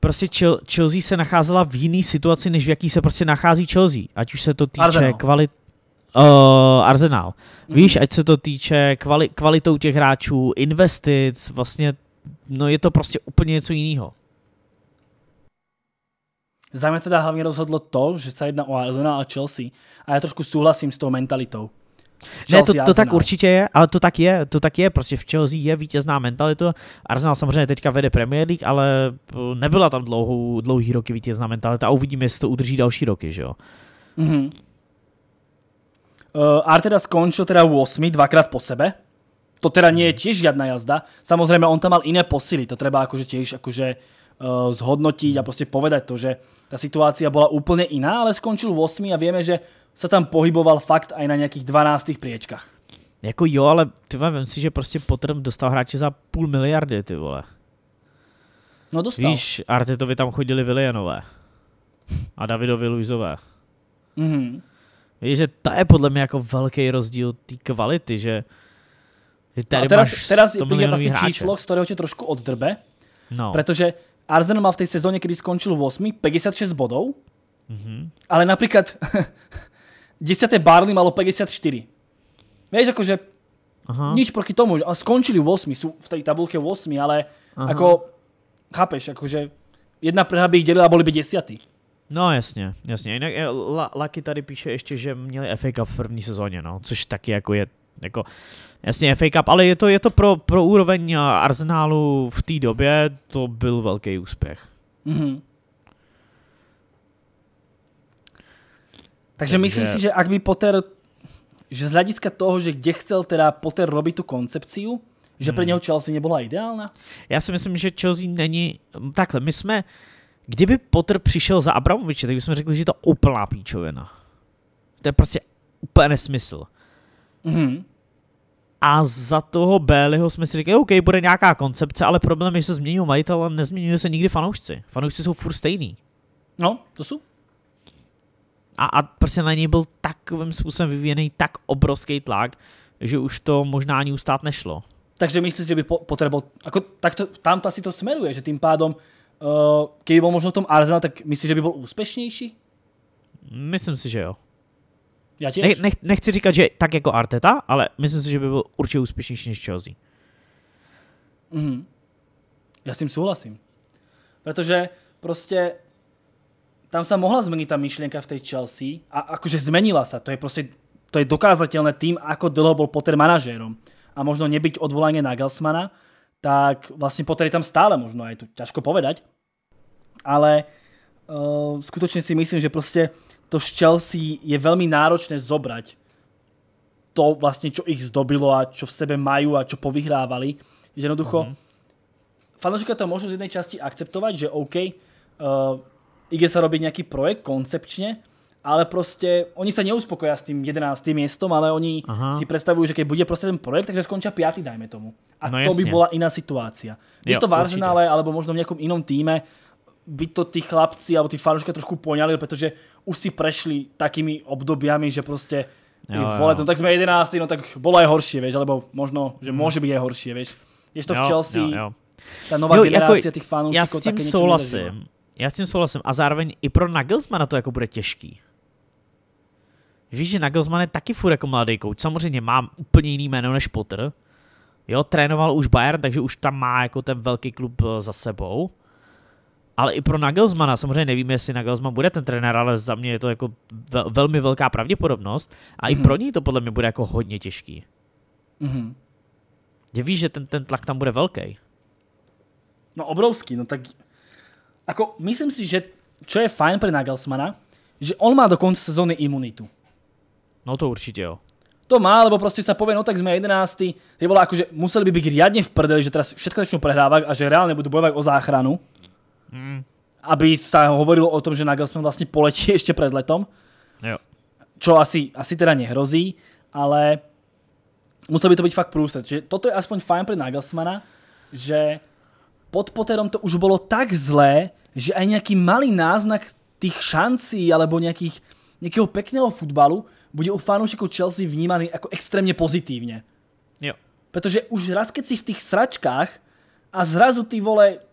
prostě Chelsea se nacházela v jiný situaci, než v jaký se prostě nachází Chelsea. Ať už se to týče kvalit... Uh, Arsenal. Mm-hmm. Víš, ať se to týče kvali- kvalitou těch hráčů, investic, vlastně, no je to prostě úplně něco jiného. Zajímavé mě teda hlavně rozhodlo to, že se jedná o Arsenal a Chelsea. A já trošku souhlasím s tou mentalitou. Chelsea, ne, no, to, to tak no. určitě je, ale to tak je, to tak je, prostě v Chelsea je vítězná mentalita. Arsenal samozřejmě teďka vede Premier League, ale eh, nebyla tam dlouhou, dlouhý roky vítězná mentalita a uvidíme, jestli to udrží další roky, že jo. Mm-hmm. Uh, Arteta skončil teda 8, dvakrát po sebe. To teda nie je mhm. tiež žiadna jazda. Samozrejme, on tam mal iné posily, to treba akože tiež akože uh, zhodnotiť a mhm. proste povedať to, že tá situácia bola úplne iná, ale skončil 8 a vieme, že se tam pohyboval fakt aj na nějakých 12 priečkách. Jako jo, ale ty vem si, že prostě Potter dostal hráče za půl miliardy, ty vole. No dostal. Víš, Artetovi tam chodili Vilianové. A Davidovi Luizové. -hmm. Víš, že to je podle mě jako velký rozdíl té kvality, že, že tady teraz, máš teraz je prostě hráče. číslo, z kterého tě trošku oddrbe, no. protože Arsenal má v té sezóně, kdy skončil 8, 56 bodů. mm-hmm. ale například 10. Barley malo 54. Vieš, akože Aha. nič proti tomu, a skončili v 8, sú v tej tabulke v 8, ale Aha. ako, chápeš, akože jedna prehra by ich delila boli by 10. No jasně, jasně. Jinak e, La, Lucky tady píše ještě, že měli FA Cup v první sezóně, no, což taky jako je jako, jasně FA Cup, ale je to, je to pro, pro úroveň Arsenálu v té době, to byl velký úspěch. Mm-hmm. Takže, myslím myslíš si, že ak by Potter, že z hľadiska toho, že kde chcel teda Potter robiť tú koncepciu, že pre hmm. neho Chelsea nebyla ideálna? Já si myslím, že Chelsea není... Takhle, my jsme... Kdyby Potter přišel za Abramoviče, tak bychom řekli, že je to úplná píčovina. To je prostě úplně nesmysl. Mm-hmm. A za toho Béliho jsme si řekli, OK, bude nějaká koncepce, ale problém je, že se změnil majitel a nezměňují se nikdy fanoušci. Fanoušci jsou furt stejný. No, to jsou. A, a prostě na něj byl takovým způsobem vyvíjený tak obrovský tlak, že už to možná ani ustát nešlo. Takže myslíš, že by potřeboval? jako, tak to, tam to asi to smeruje, že tím pádom, uh, eh, kdyby byl možno v tom Arsenal, tak myslíš, že by byl úspěšnější? Myslím si, že jo. Já ne, nech, nechci říkat, že tak jako Arteta, ale myslím si, že by byl určitě úspěšnější než Chelsea. -hmm. Já s tím souhlasím. Protože prostě tam sa mohla zmeniť tá myšlienka v tej Chelsea a akože zmenila sa. To je proste, to je dokázateľné tým, ako dlho bol Potter manažérom. A možno nebyť odvolanie na Gelsmana, tak vlastne Potter je tam stále možno aj tu, ťažko povedať. Ale uh, eh, skutočne si myslím, že proste to z Chelsea je veľmi náročné zobrať to vlastne, čo ich zdobilo a čo v sebe majú a čo povyhrávali. jednoducho, uh-huh. Mhm. fanúšika to môžu z jednej časti akceptovať, že OK, uh, ide sa robiť nejaký projekt koncepčne, ale prostě oni sa neuspokojí s tím 11. miestom, ale oni Aha. si představují, že keď bude prostě ten projekt, takže skončí pátý, dajme tomu. A no to by byla jiná situácia. Když to v Arsenále, alebo možno v nejakom inom týme, by to tí chlapci alebo tí fanouška trošku poňali, protože už si prešli takými obdobiami, že prostě jo, jo. Vole, no tak sme 11, no tak bylo je horší, vieš, alebo možno, že může hm. být je horší, vieš. Když to v Chelsea, jo, jo. ta nová jo, generace jako, těch fanoušiků Já s tím souhlasím. Já s tím souhlasím. A zároveň i pro Nagelsmana to jako bude těžký. Víš, že Nagelsmann je taky furt jako mladý kouč. Samozřejmě má úplně jiný jméno než Potter. Jo, trénoval už Bayern, takže už tam má jako ten velký klub eh, za sebou. Ale i pro Nagelsmana, samozřejmě nevím, jestli Nagelsman bude ten trenér, ale za mě je to jako velmi velká pravděpodobnost. A mm-hmm. i mhm. pro něj to podle mě bude jako hodně těžký. Mm-hmm. víš, že ten, ten tlak tam bude velký. No obrovský, no tak Ako, myslím si, že čo je fajn pre Nagelsmana, že on má do konca sezóny imunitu. No to určite jo. To má, lebo proste sa povie, no tak sme 11. Ty volá, akože museli by byť riadne v prdeli, že teraz všetko začnú prehrávať a že reálne budú bojovať o záchranu. Mm. Aby sa hovorilo o tom, že Nagelsman vlastne poletí ešte pred letom. Jo. Čo asi, asi teda nehrozí, ale musel by to byť fakt prúsled. Že toto je aspoň fajn pre Nagelsmana, že Potterom to už bolo tak zlé, že aj nejaký malý náznak tých šancí alebo nejakých, nejakého pekného futbalu bude u fanúšikov Chelsea vnímaný ako extrémne pozitívne. Jo. Protože už raz, keď si v tých sračkách a zrazu ty vole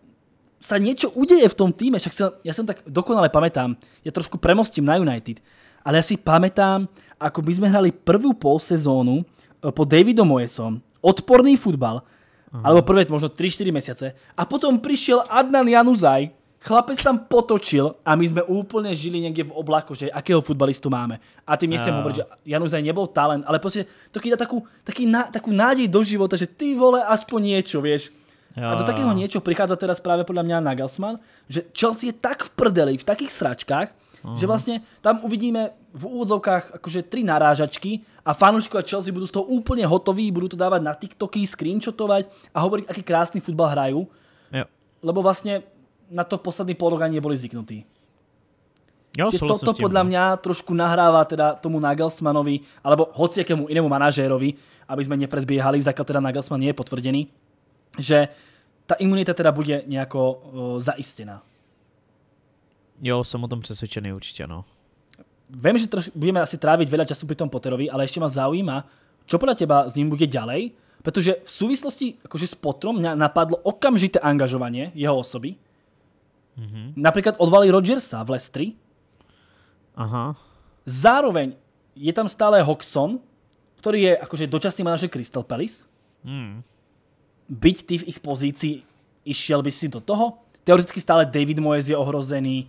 sa niečo udeje v tom týme, však sa, ja som tak dokonale pamätám, ja trošku premostím na United, ale ja si pamätám, ako by sme hrali prvú pol sezónu e, po Davidom Moyesom, odporný futbal, mm. alebo prvé možno 3-4 mesiace. A potom prišiel Adnan Januzaj, chlapec tam potočil a my sme úplne žili niekde v oblaku, že akého futbalistu máme. A tým nechcem hovoriť, že Januzaj nebol talent, ale proste to dá takú, taký takú nádej do života, že ty vole aspoň niečo, vieš. A do takého niečo prichádza teraz práve podľa mňa Nagelsmann, že Chelsea je tak v prdeli, v takých sračkách, Uh-huh. Že vlastne tam uvidíme v úvodzovkách akože tri narážačky a fanúšikov a Chelsea budú z toho úplne hotoví, budú to dávať na TikToky, screenshotovať a hovoriť, aký krásny futbal hrajú. Jo. Lebo vlastne na to v posledný pol roka neboli zvyknutí. Jo, Čiže toto tím, podľa no. mňa trošku nahrává teda tomu Nagelsmanovi, alebo hociakému inému manažérovi, aby sme neprezbiehali, zakiaľ teda Nagelsman nie je potvrdený, že ta imunita teda bude nejako uh, zaistená. Jo, jsem o tom přesvědčený určitě, no. Vím, že troš, budeme asi trávit veľa času pri tom Potterovi, ale ešte ma zaujíma, čo podľa teba s ním bude ďalej, protože v súvislosti akože s Potrom mňa napadlo okamžité angažovanie jeho osoby. Mm -hmm. Napríklad odvali Rodgersa v Lestri. Aha. Zároveň je tam stále Hoxon, ktorý je akože dočasný manažer Crystal Palace. Mm. Byť ty v ich pozícii, išiel by si do toho. Teoreticky stále David Moyes je ohrozený.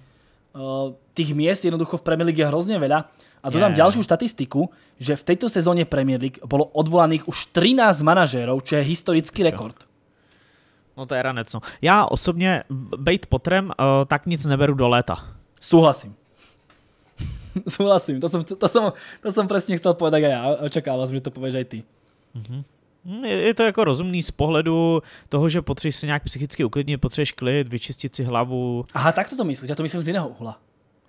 Eh, tých miest jednoducho v Premier League je hrozne veľa. A dodám yeah. ďalšiu štatistiku, že v tejto sezóne Premier League bolo odvolaných už 13 manažérov, čo je historický rekord. No to je ranec. No. Ja Já osobně bejt potrem, uh, eh, tak nic neberu do léta. Súhlasím. Súhlasím. to som, to, som, to som presne chcel povedať aj já. Očakávam, jsem, že to povieš aj ty. Mm -hmm. Hm, je to jako rozumný z pohledu toho, že potřebuješ se nějak psychicky uklidnit, potřebuješ klid, vyčistit si hlavu. Aha, tak to to myslíš, já to myslím z jiného uhla.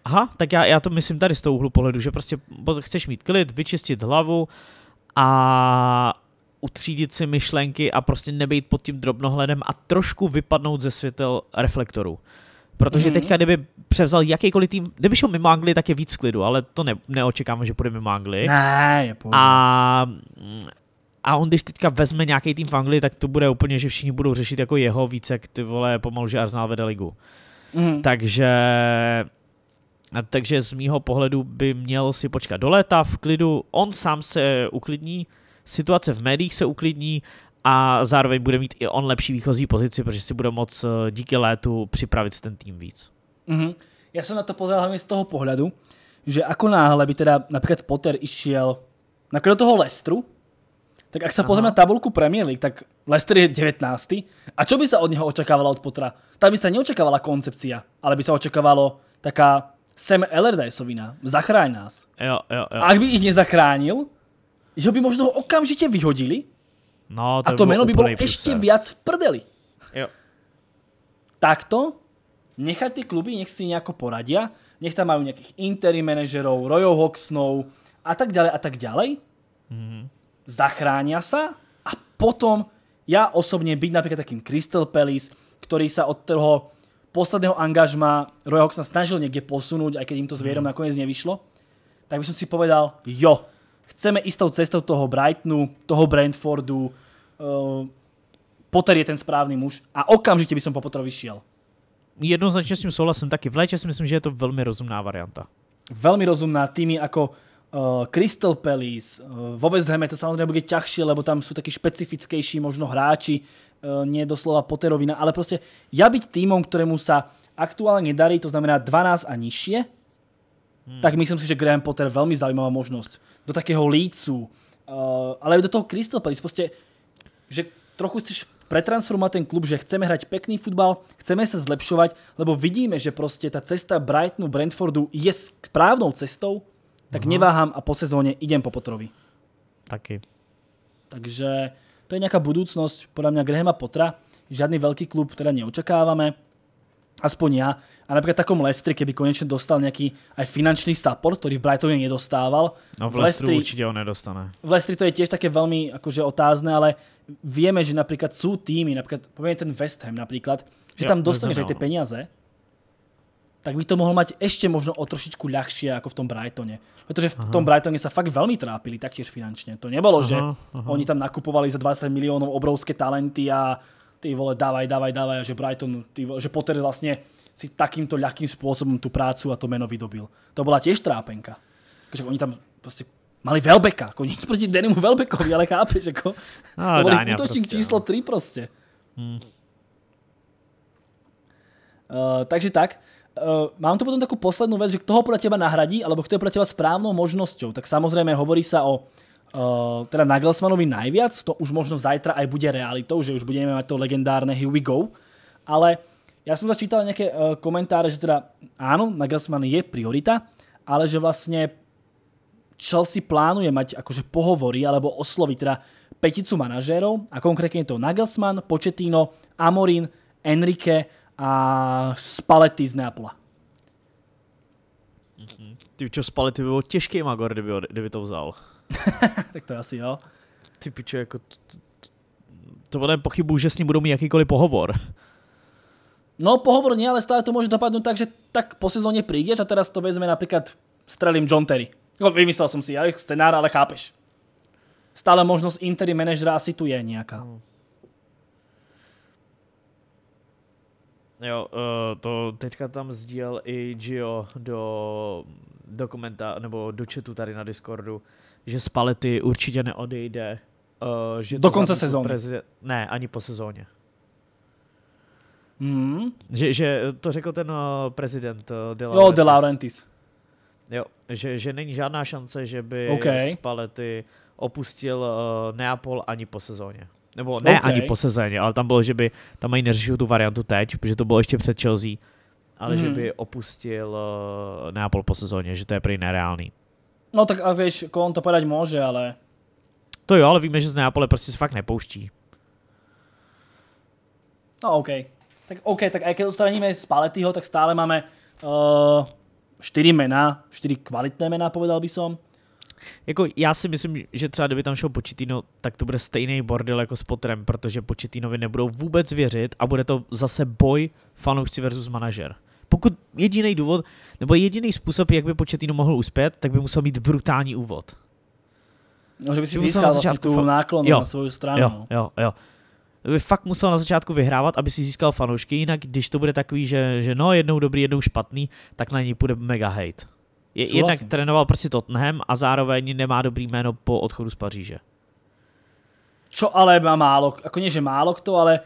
Aha, tak já, já to myslím tady z toho úhlu pohledu, že prostě chceš mít klid, vyčistit hlavu a utřídit si myšlenky a prostě nebejt pod tím drobnohledem a trošku vypadnout ze světel reflektorů. Protože mm-hmm. teďka, kdyby převzal jakýkoliv tým, kdyby šel mimo Anglii, tak je víc v klidu, ale to ne, neočekávám, že půjde mimo Anglii. Ne, půjde. A a on, když teďka vezme nějaký tým v Anglii, tak to bude úplně, že všichni budou řešit jako jeho více, jak ty vole pomalu, že Arsenal vede ligu. Mm. Takže takže z mýho pohledu by měl si počkat do léta v klidu. On sám se uklidní, situace v médiích se uklidní a zároveň bude mít i on lepší výchozí pozici, protože si bude moc eh, díky létu připravit ten tým víc. Mm-hmm. Já jsem na to pozrel hlavně z toho pohledu, že ako náhle by teda například Potter išel na do toho Lestru, tak ak sa pozrieme na tabulku Premier League, tak Leicester je 19. A čo by sa od neho očakávalo od Potra? Tam by sa neočakávala koncepcia, ale by sa očakávalo taká Sam Allardyceovina, Zachráň nás. Jo, jo, jo. A ak by ich nezachránil, že by možno ho okamžite vyhodili no, to a to by meno by bolo ešte viac v prdeli. Jo. Takto nechať tie kluby, nech si nejako poradia, nech tam majú nejakých interim manažerov, Royov Hoxnov a tak ďalej a tak ďalej. Mm -hmm zachránia sa a potom ja osobne byť napríklad takým Crystal Palace, ktorý sa od toho posledného angažma Roy Hawks snažil niekde posunúť, aj keď im to zvierom hmm. nakoniec nevyšlo, tak by som si povedal, jo, chceme istou cestou toho Brightonu, toho Brentfordu, eh, Potter je ten správný muž a okamžite by som po Potterovi šiel. Jednoznačne s tým souhlasím taky. V lete si myslím, že je to veľmi rozumná varianta. Veľmi rozumná. Týmy ako Uh, Crystal Palace, uh, vo West Hame to samozrejme bude ťažšie, lebo tam sú takí špecifickejší možno hráči, uh, nie doslova poterovina, ale proste ja byť týmom, ktorému sa aktuálne darí, to znamená 12 a nižšie, hmm. tak myslím si, že Graham Potter veľmi zaujímavá možnosť. Do takého lícu, uh, ale aj do toho Crystal Palace, proste, že trochu chceš pretransformovať ten klub, že chceme hrať pekný futbal, chceme sa zlepšovať, lebo vidíme, že proste tá cesta Brightonu, Brentfordu je správnou cestou, tak uh-huh. neváham a po sezóne idem po Potrovi. Taky. Takže to je nejaká budúcnosť podľa mňa Grahama Potra. Žiadny veľký klub teda neočakávame. Aspoň ja. A napríklad takom Lestri, keby konečne dostal nejaký aj finančný support, ktorý v Brightone nedostával. No v, v Lestri určite ho nedostane. V Lestri to je tiež také veľmi akože otázne, ale vieme, že napríklad sú týmy, napríklad poviem ten West Ham napríklad, že jo, tam dostaneš aj tie peniaze, tak by to mohol mať ešte možno o trošičku ľahšie ako v tom Brightone. Pretože v aha. tom Brightone sa fakt veľmi trápili taktiež finančne. To nebolo, aha, že aha. oni tam nakupovali za 20 miliónov obrovské talenty a ty vole, dávaj, dávaj, dávaj, a že Brighton, ty vole, že Potter vlastne si takýmto ľahkým spôsobom tú prácu a to meno vydobil. To bola tiež trápenka. Takže oni tam proste mali Velbeka, ako nič proti Denimu Velbekovi, ale chápeš, ako no, to bol útočník číslo 3 no. proste. Hmm. Uh, takže tak. Uh, mám tu potom takú poslednú vec, že kto ho podľa teba nahradí, alebo kto je podľa teba správnou možnosťou. Tak samozrejme hovorí sa o uh, teda Nagelsmanovi najviac, to už možno zajtra aj bude realitou, že už budeme mať to legendárne Here we go. Ale ja som začítal nejaké uh, komentáre, že teda áno, Nagelsman je priorita, ale že vlastne Chelsea plánuje mať akože pohovory alebo osloviť teda peticu manažérov a konkrétne to Nagelsmann, Početino, Amorin, Enrique, a Spalletti z Neapla. Mhm. Ty čo, Spalletti by byl těžký magor, kdyby, kdyby to vzal. tak to asi jo. Ty piče, jako... To, to, to pochybu, že s ním budou mít jakýkoliv pohovor. No pohovor nie, ale stále to může dopadnout, tak, že tak po sezóně přijdeš a teraz to vezme například strelím John Terry. No, vymyslel jsem si, ale scenár, ale chápeš. Stále možnost interim manažera asi tu je nějaká. Hmm. Jo, eh, to teďka tam sdíl i Gio do dokumenta, nebo do chatu tady na Discordu, že z palety určitě neodejde. Eh, že do konce sezóny. Prezident... Ne, ani po sezóně. Hmm. Že, že to řekl ten eh, prezident De Laurentiis. Jo, De Laurentiis. Jo, že, že není žádná šance, že by okay. z palety opustil Neapol ani po sezóně. Nebo ne okay. ani po sezóně, ale tam bylo, že by, tam mají neřešil tu variantu teď, protože to bylo ještě před Chelsea, ale mm. že mhm. by opustil uh, Neapol po sezóně, že to je prý nereálný. No tak a víš, on to podať může, ale... To jo, ale víme, že z Neapole prostě se fakt nepouští. No OK. Tak OK, tak aj když odstraníme z Paletyho, tak stále máme uh, 4 mená, 4 kvalitné mená, povedal by som. Jako já si myslím, že třeba kdyby tam šel Počitino, tak to bude stejný bordel jako s Potrem, protože Počitinovi nebudou vůbec věřit a bude to zase boj fanoušci versus manažer. Pokud jediný důvod, nebo jediný způsob, jak by Početino mohl uspět, tak by musel mít brutální úvod. No, že by si získal vlastně tu fa- náklon na svou stranu. Jo, no. jo, jo. By fakt musel na začátku vyhrávat, aby si získal fanoušky, jinak když to bude takový, že, že no jednou dobrý, jednou špatný, tak na něj půjde mega hate. Je, jednak trénoval prostě Tottenham a zároveň nemá dobrý jméno po odchodu z Paříže. Čo ale má málo, jako nie, že málo kto, ale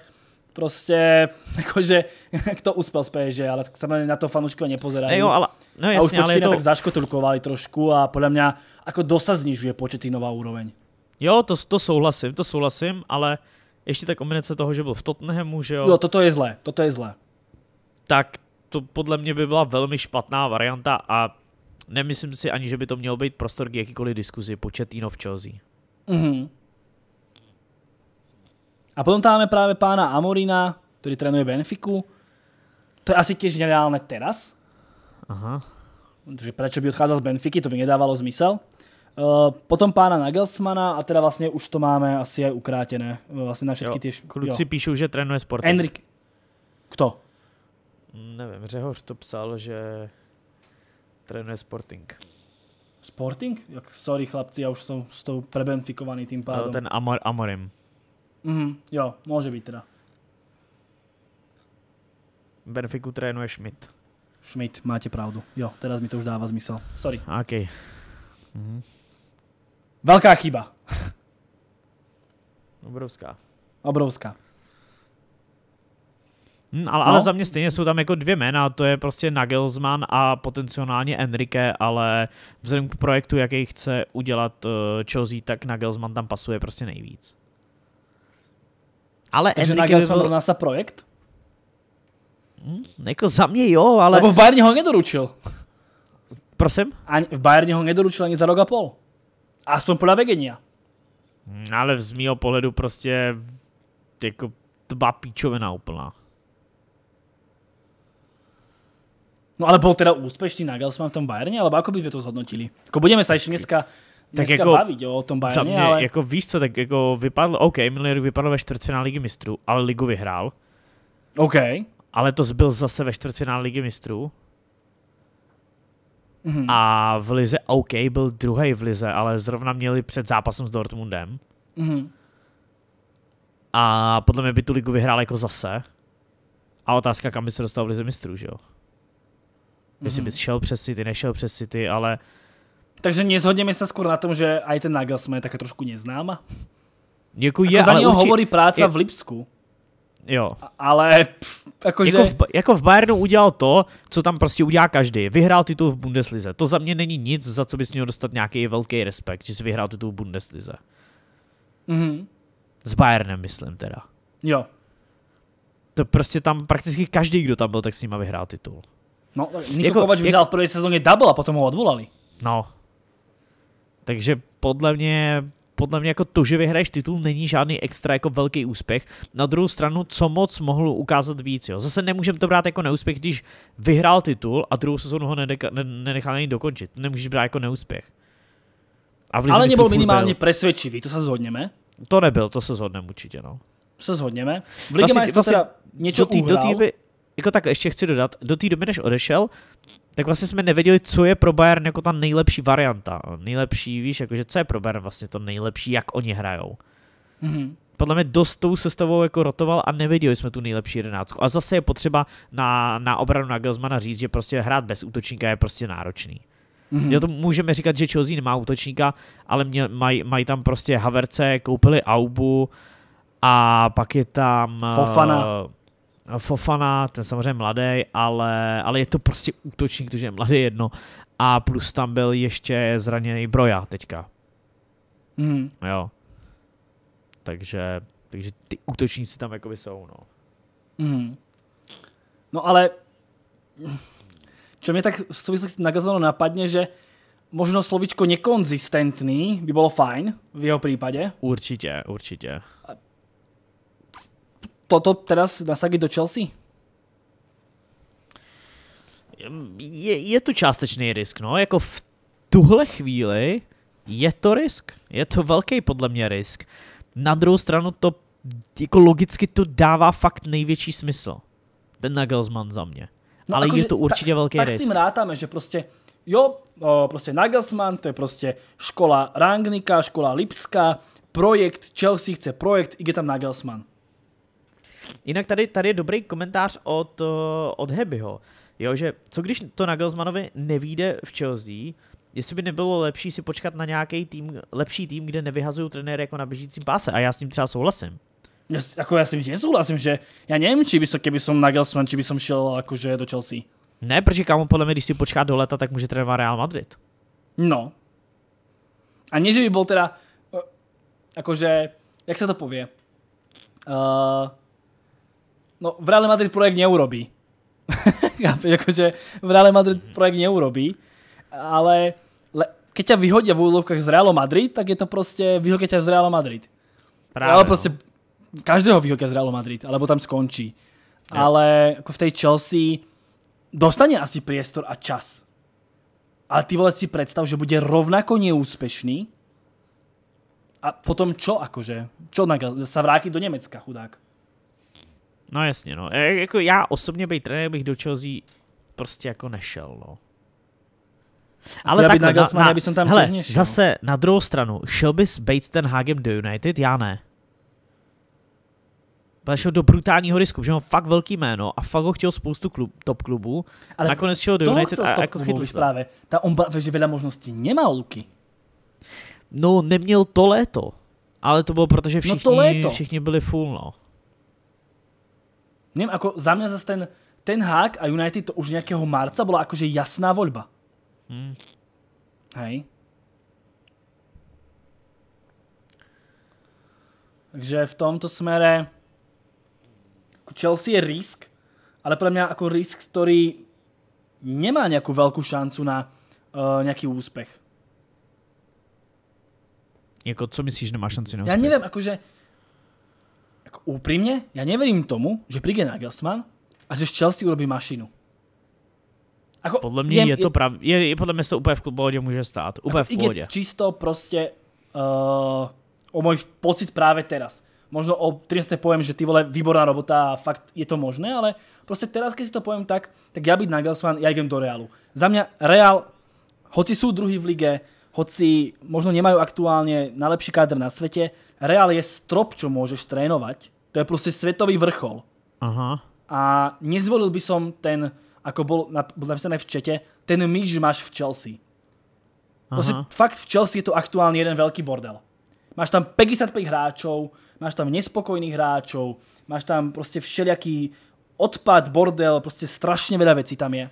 prostě, jakože, kto uspěl z PSG, ale samozřejmě na to fanouškové nepozerají. Ne, jo, ale, no jasně, a už počty to... tak zaškotulkovali trošku a podle mě jako dosa znižuje nová úroveň. Jo, to, to souhlasím, to souhlasím, ale ještě ta kombinace toho, že byl v Tottenhamu, že jo. Jo, toto je zlé, toto je zlé. Tak to podle mě by byla velmi špatná varianta a nemyslím si ani, že by to mělo být prostor k jakýkoliv diskuzi, počet v Chelsea. Mm-hmm. A potom tam máme právě pána Amorina, který trénuje Benfiku. To je asi těž nereálné teraz. Aha. Takže proč by odchádzal z Benfiky, to by nedávalo zmysel. Eh, potom pána Nagelsmana a teda vlastně už to máme asi aj ukrátené. Eh, vlastně na všechny jo, Kluci jo. píšu, že trénuje sport. Enrik. Kto? Nevím, Řehoř to psal, že trénuje Sporting. Sporting? Jak, sorry chlapci, já už jsem s tou prebenfikovaný tým pádom. No, ten Amor, Amorim. Mhm, jo, může být teda. Benfiku trénuje Schmidt. Schmidt, máte pravdu. Jo, teraz mi to už dává zmysel. Sorry. OK. -hmm. Velká chyba. Obrovská. Obrovská. Hmm, ale, no. ale za mě stejně jsou tam jako dvě jména, to je prostě Nagelsmann a potenciálně Enrique, ale vzhledem k projektu, jaký chce udělat uh, Chelsea, tak Nagelsmann tam pasuje prostě nejvíc. Ale Takže Enrique Nagelsmann byl... pro nás a projekt? Hmm, jako za mě jo, ale... Nebo v Bayerně ho nedoručil. Prosím? Ani, v Bayerně ho nedoručil ani za rok a pol. Aspoň podle Vegenia. Hmm, ale z mýho pohledu prostě jako tba píčovina úplná. No ale bol teda úspešný Gelsman v tom Bayerne, alebo ako by sme to zhodnotili? Ako budeme sa ešte dneska tak jako, bavit o tom Bayerně, mne, ale... Jako víš co, tak jako vypadlo? OK, minulý rok vypadlo ve čtvrtfinále ligy mistrů, ale ligu vyhrál. OK. Ale to zbyl zase ve čtvrtfinále ligy mistrů. Mm-hmm. A v lize OK byl druhý v lize, ale zrovna měli před zápasem s Dortmundem. Mm-hmm. A podle mě by tu ligu vyhrál jako zase. A otázka, kam by se dostal v lize mistrů, že jo? Jestli mm-hmm. bys šel přes City, nešel přes City, ale... Takže nezhodneme se skoro na tom, že aj ten Nagelsmann je také trošku neznáma? Jako, jako je, jako za něho hovorí práce je... v Lipsku. Jo. Ale pff, jakože... Jako, jako v, jako v Bayernu udělal to, co tam prostě udělá každý. Vyhrál titul v Bundeslize. To za mě není nic, za co bys měl dostat nějaký velký respekt, že jsi vyhrál titul v Bundeslize. Mm-hmm. S Bayernem, myslím teda. Jo. To prostě tam prakticky každý, kdo tam byl, tak s nima vyhrál titul. No, Niko jako, Kovač vyhrál jako, v první sezóně double a potom ho odvolali. No. Takže podle mě podle mě jako to, že vyhraješ titul, není žádný extra jako velký úspěch. Na druhou stranu, co moc mohl ukázat víc. Jo. Zase nemůžeme to brát jako neúspěch, když vyhrál titul a druhou sezónu ho nenechal ani dokončit. Nemůžeš brát jako neúspěch. A Ale nebyl minimálně byl. presvědčivý, to se zhodněme. To nebyl, to se zhodneme určitě. No. Se zhodněme. V Lige vlastně, vlastně, teda něco do tý, Do tý by, jako tak ještě chci dodat, do té doby, než odešel, tak vlastně jsme nevěděli, co je pro Bayern jako ta nejlepší varianta. Nejlepší, víš, jakože co je pro Bayern vlastně to nejlepší, jak oni hrajou. Mm-hmm. Podle mě dost tou sestavou jako rotoval a nevěděli jsme tu nejlepší jedenáctku. A zase je potřeba na, na obranu na Gelsmana říct, že prostě hrát bez útočníka je prostě náročný. Mm-hmm. Jo, to můžeme říkat, že Chelsea nemá útočníka, ale mě, maj, mají tam prostě Haverce, koupili Aubu a pak je tam... Fofana. Uh, Fofana, ten samozřejmě mladý, ale, ale je to prostě útočník, protože je mladý jedno. A plus tam byl ještě zraněný Broja teďka. Mm. Jo. Takže, takže ty útočníci tam jako jsou, no. Mm. No ale čo mě tak v souvislosti nagazovalo napadně, že možno slovičko nekonzistentný by bylo fajn v jeho případě. Určitě, určitě. A toto teraz nasadit do Chelsea? Je, je to částečný risk, no, jako v tuhle chvíli je to risk, je to velký podle mě risk. Na druhou stranu to jako logicky to dává fakt největší smysl. Ten Nagelsmann za mě. No, Ale je to určitě ta, velký tak risk. Tak s tím rátáme, že prostě jo, o, prostě Nagelsmann, to je prostě škola Rangnika, škola Lipska, projekt Chelsea chce projekt, je tam Nagelsmann. Jinak tady, tady je dobrý komentář od, eh, od Hebyho. Jo, že co když to na Gelsmanovi nevíde v Chelsea, jestli by nebylo lepší si počkat na nějaký tým, lepší tým, kde nevyhazují trenéry jako na běžícím páse. A já s tím třeba souhlasím. Já, jako já s tím souhlasím že já nevím, či by som, keby som Nagelsmann, či by som šiel jakože do Chelsea. Ne, protože kámo, podle mě, když si počká do leta, tak může trénovat Real Madrid. No. A nie, že by byl teda, eh, jakože jak se to povie, uh, no v Real Madrid projekt neurobí. akože v Real Madrid projekt neurobí, ale le, keď ťa vyhodia v úlovkách z Real Madrid, tak je to prostě vyhodia ťa z Real Madrid. Právě. Ale no. proste každého vyhodia z Real Madrid, alebo tam skončí. Ja. Ale ako v tej Chelsea dostane asi priestor a čas. Ale ty vole si predstav, že bude rovnako neúspešný a potom čo akože? Čo sa vráti do Nemecka chudák? No jasně, no. E, jako já osobně být trenér bych do Chelsea prostě jako nešel, no. Ale tak. na, na, na, já bych tam hele, černější, zase no. na druhou stranu, šel bys být ten Hagem do United? Já ne. Ale šel do brutálního risku, že má fakt velký jméno a fakt ho chtěl spoustu klub, top klubů. Ale nakonec šel do United a jako chytl právě. Ta on že veľa možností nemá Luky. No, neměl to léto. Ale to bylo, protože všichni, no to léto. všichni byli full, no. Neviem, ako za mňa zase ten, ten hák a United to už nejakého marca bola akože jasná voľba. Hmm. Hej. Takže v tomto smere jako Chelsea je risk, ale pre mňa ako risk, ktorý nemá nejakú veľkú šancu na uh, eh, nejaký úspech. Jako, co myslíš, nemá šanci na úspěch? Já nevím, jakože Ako úprimne, ja neverím tomu, že príde Nagelsmann a že z Chelsea urobí mašinu. Ako, podľa mňa je, je to prav... Je, je, podľa mňa to úplne v pohode môže stáť. Jako úplne v pohode. čisto proste uh, o môj pocit práve teraz. Možno o 30. poviem, že ty vole, výborná robota a fakt je to možné, ale proste teraz, keď si to poviem tak, tak ja byť Nagelsmann, ja idem do Realu. Za mňa Real, hoci sú druhý v lige, hoci možno nemajú aktuálne najlepší kádr na svete, Real je strop, čo môžeš trénovať. To je proste svetový vrchol. Aha. A nezvolil by som ten, ako bol napísané v čete, ten myš máš v Chelsea. Proste Aha. fakt v Chelsea je to aktuálne jeden veľký bordel. Máš tam 55 hráčov, máš tam nespokojných hráčov, máš tam proste všelijaký odpad, bordel, proste strašne veľa vecí tam je.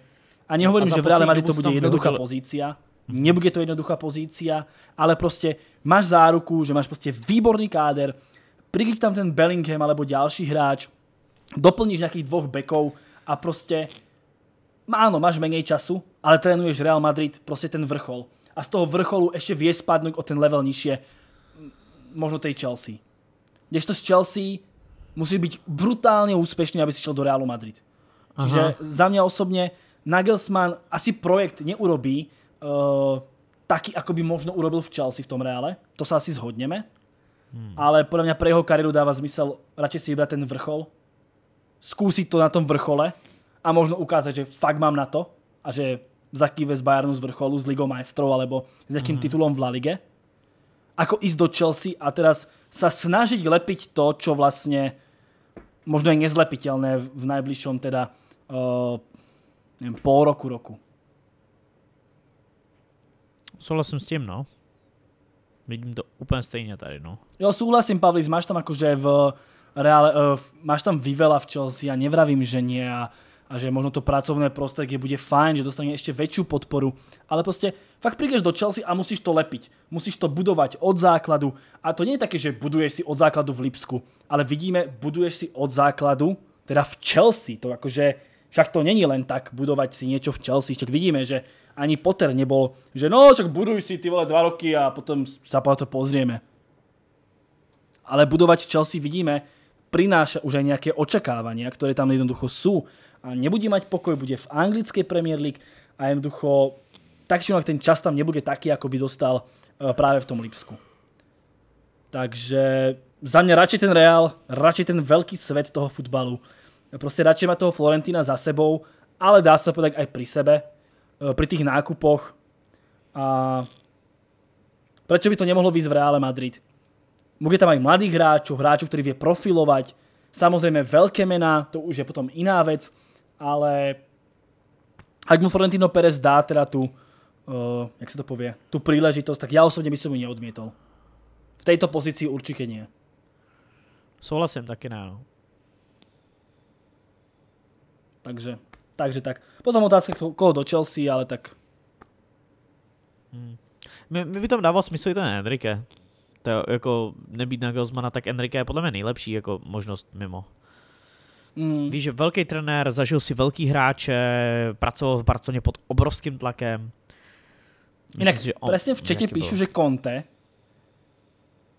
A nehovorím, a že v Reale Madrid to bude jednoduchá pozícia nebude to jednoduchá pozícia, ale proste máš záruku, že máš proste výborný káder, prikýk tam ten Bellingham alebo ďalší hráč, doplníš nejakých dvoch bekov a proste áno, máš menej času, ale trénuješ Real Madrid, proste ten vrchol. A z toho vrcholu ešte vieš spadnúť o ten level nižšie, mm, možno tej Chelsea. Kdežto z Chelsea musí byť brutálne úspešný, aby si šiel do Realu Madrid. Čiže za mňa osobne Nagelsmann asi projekt neurobí, uh, eh, taký, ako by možno urobil v Chelsea v tom reále. To sa asi zhodneme. Hmm. Ale podľa mňa pre jeho kariéru dáva zmysel radšej si vybrať ten vrchol, skúsiť to na tom vrchole a možno ukázať, že fakt mám na to a že zakýve z Bayernu z vrcholu, z Ligou majstrov alebo s nejakým hmm. titulom v La Lige. Ako ísť do Chelsea a teraz sa snažiť lepiť to, čo vlastne možno je nezlepiteľné v najbližšom teda uh, neviem, pol roku, roku. Souhlasím s tím, no. Vidím to úplně stejně tady, no. Jo, souhlasím, Pavlis, máš tam akože v reále, eh, v, máš tam vyvela v Chelsea a nevravím, že nie a, a že možno to pracovné prostředí bude fajn, že dostane ještě väčšiu podporu, ale prostě, fakt prídeš do Chelsea a musíš to lepiť, musíš to budovať od základu a to nie je také, že buduješ si od základu v Lipsku, ale vidíme, buduješ si od základu, teda v Chelsea, to jakože však to není len tak budovať si niečo v Chelsea, však vidíme, že ani Potter nebol, že no, však buduj si ty vole dva roky a potom sa to pozrieme. Ale budovať Chelsea vidíme, prináša už aj nejaké očakávania, ktoré tam jednoducho sú. A nebude mať pokoj, bude v anglickej Premier League a jednoducho tak či ten čas tam nebude taký, ako by dostal e, práve v tom Lipsku. Takže za mňa radšej ten Real, radšej ten veľký svet toho futbalu. Proste radšej má toho Florentina za sebou, ale dá sa povedať aj pri sebe, Eh, pri tých nákupoch a prečo by to nemohlo výsť v Reále Madrid? Môže tam aj mladých hráčov, hráčov, ktorý vie profilovať, samozrejme veľké mená, to už je potom iná vec, ale ak mu Florentino Pérez dá teda tú, eh, jak sa to povie, tú príležitosť, tak ja osobne by som ju neodmietol. V tejto pozícii určite nie. Souhlasím, taky ne. No. Takže takže tak. Potom otázka koho do Chelsea, ale tak. Hmm. Mě, mě by tam dával smysl i ten Enrique. To je, jako nebýt na Gelsmana, tak Enrique je podle mě nejlepší jako možnost mimo. Hmm. Víš, že velký trenér, zažil si velký hráče, pracoval v Barceloně pod obrovským tlakem. Myslím Jinak, si, že on, presne v čete píšu, bylo. že Conte,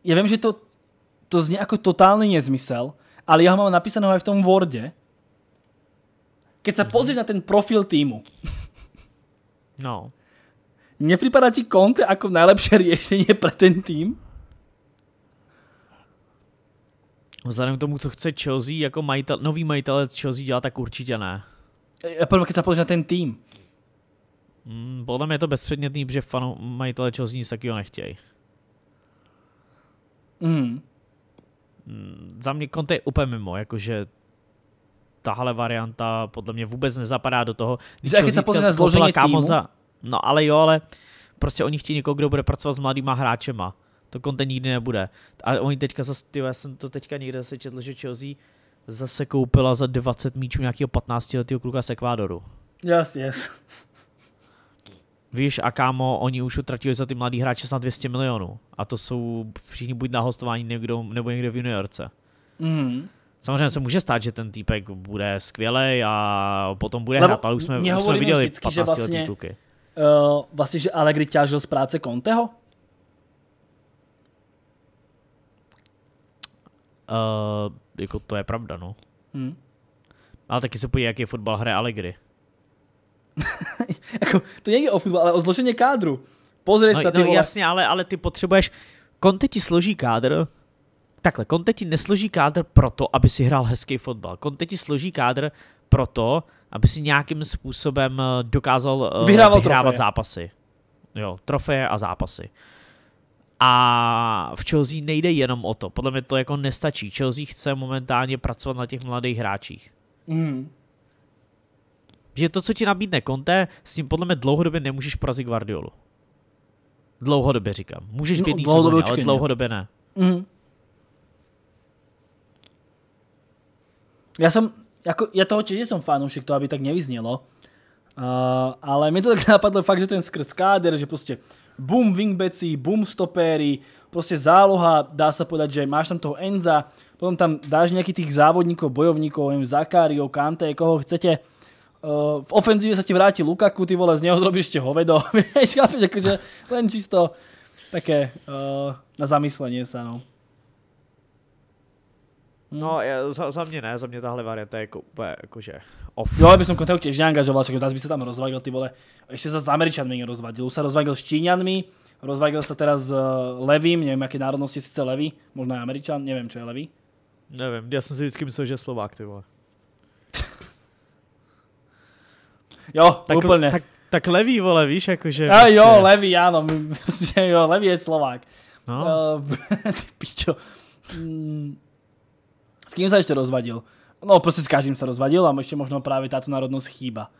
ja viem, že to, to znie ako totálny nezmysel, ale ja ho mám napísaného aj v tom Worde, Keď sa pozrieš na ten profil týmu. No. Nepripadá ti Conte ako najlepšie riešenie pre ten tým? No, vzhledem k tomu, co chce Chelsea, jako majitel, nový majitel Chelsea dělat, tak určitě ne. Já potom, když se na ten tým. Mm, podle mě je to bezpředmětný, protože fanu, majitele Chelsea nic takového nechtějí. Mm. Mm, za mě Conte je úplně mimo, jakože tahle varianta podle mě vůbec nezapadá do toho. Když jak se pozře zložení týmu? No ale jo, ale prostě oni chtějí někoho, kdo bude pracovat s mladýma hráčema. To konte nikdy nebude. A oni teďka zase, ty, já jsem to teďka někde zase četl, že Chelsea zase koupila za 20 míčů nějakého 15 letého kluka z Ekvádoru. Yes, yes. Víš, a kámo, oni už utratili za ty mladý hráče snad 200 milionů. A to jsou všichni buď na hostování někdo, nebo někde v juniorce. Mm. Samozřejmě se může stát, že ten týpek bude skvělý a potom bude Lebo hrát, ale už jsme, už jsme viděli vždycky, 15 že vlastně, kluky. Uh, vlastně, že Allegri ťažil z práce Conteho? Uh, jako to je pravda, no. Hmm. Ale taky se podívej, jaký fotbal hraje Allegri. jako, to není o fotbal, ale o zložení kádru. Pozri no, se, ty no, vole. jasně, ale, ale ty potřebuješ... Conte ti složí kádr, takhle, Conte ti nesloží kádr proto, aby si hrál hezký fotbal. Conte ti složí kádr proto, aby si nějakým způsobem eh, dokázal eh, Vyhrával vyhrávat trofeje. zápasy. Jo, trofeje a zápasy. A v Chelsea nejde jenom o to. Podle mě to jako nestačí. Chelsea chce momentálně pracovat na těch mladých hráčích. Mm. Že to, co ti nabídne Conte, s tím podle mě dlouhodobě nemůžeš porazit Guardiolu. Dlouhodobě říkám. Můžeš v jedný no, sezóně, ale dlouhodobě ne. Mm. Ja som, ako, ja toho tiež som fanúšik, to aby tak nevyznelo, uh, eh, ale mi to tak napadlo fakt, že ten skrz káder, že proste boom wingbeci, boom stopéry, proste záloha, dá sa povedať, že máš tam toho Enza, potom tam dáš nejakých tých závodníkov, bojovníkov, neviem, Zakario, Kante, koho chcete. Uh, v ofenzíve sa ti vráti Lukaku, ty vole, z neho zrobíš ešte hovedo. Vieš, chápeš, akože len čisto také uh, na zamyslenie sa, no. No, hmm. je, za, za, mě ne, za mě tahle varianta je jako úplně jakože off. Jo, ale bychom kontaktu těžně angažoval, čak nás by se tam rozvadil ty vole, ještě se s Američanmi rozvadil, už se rozvadil s Číňanmi, rozvadil se teda s uh, Levým, nevím, jaké národnosti je sice Levý, možná je Američan, nevím, co je Levý. Nevím, já jsem si vždycky myslel, že je Slovák, ty vole. jo, tak, úplně. Tak, tak Levý, vole, víš, jakože... A jo, jo, prostě- Levý, ano, vlastně, jo, Levý je Slovák. No. Uh, ty pičo. Mm kým sa ešte rozvadil? No proste s každým sa rozvadil a ešte možno práve táto národnosť chýba.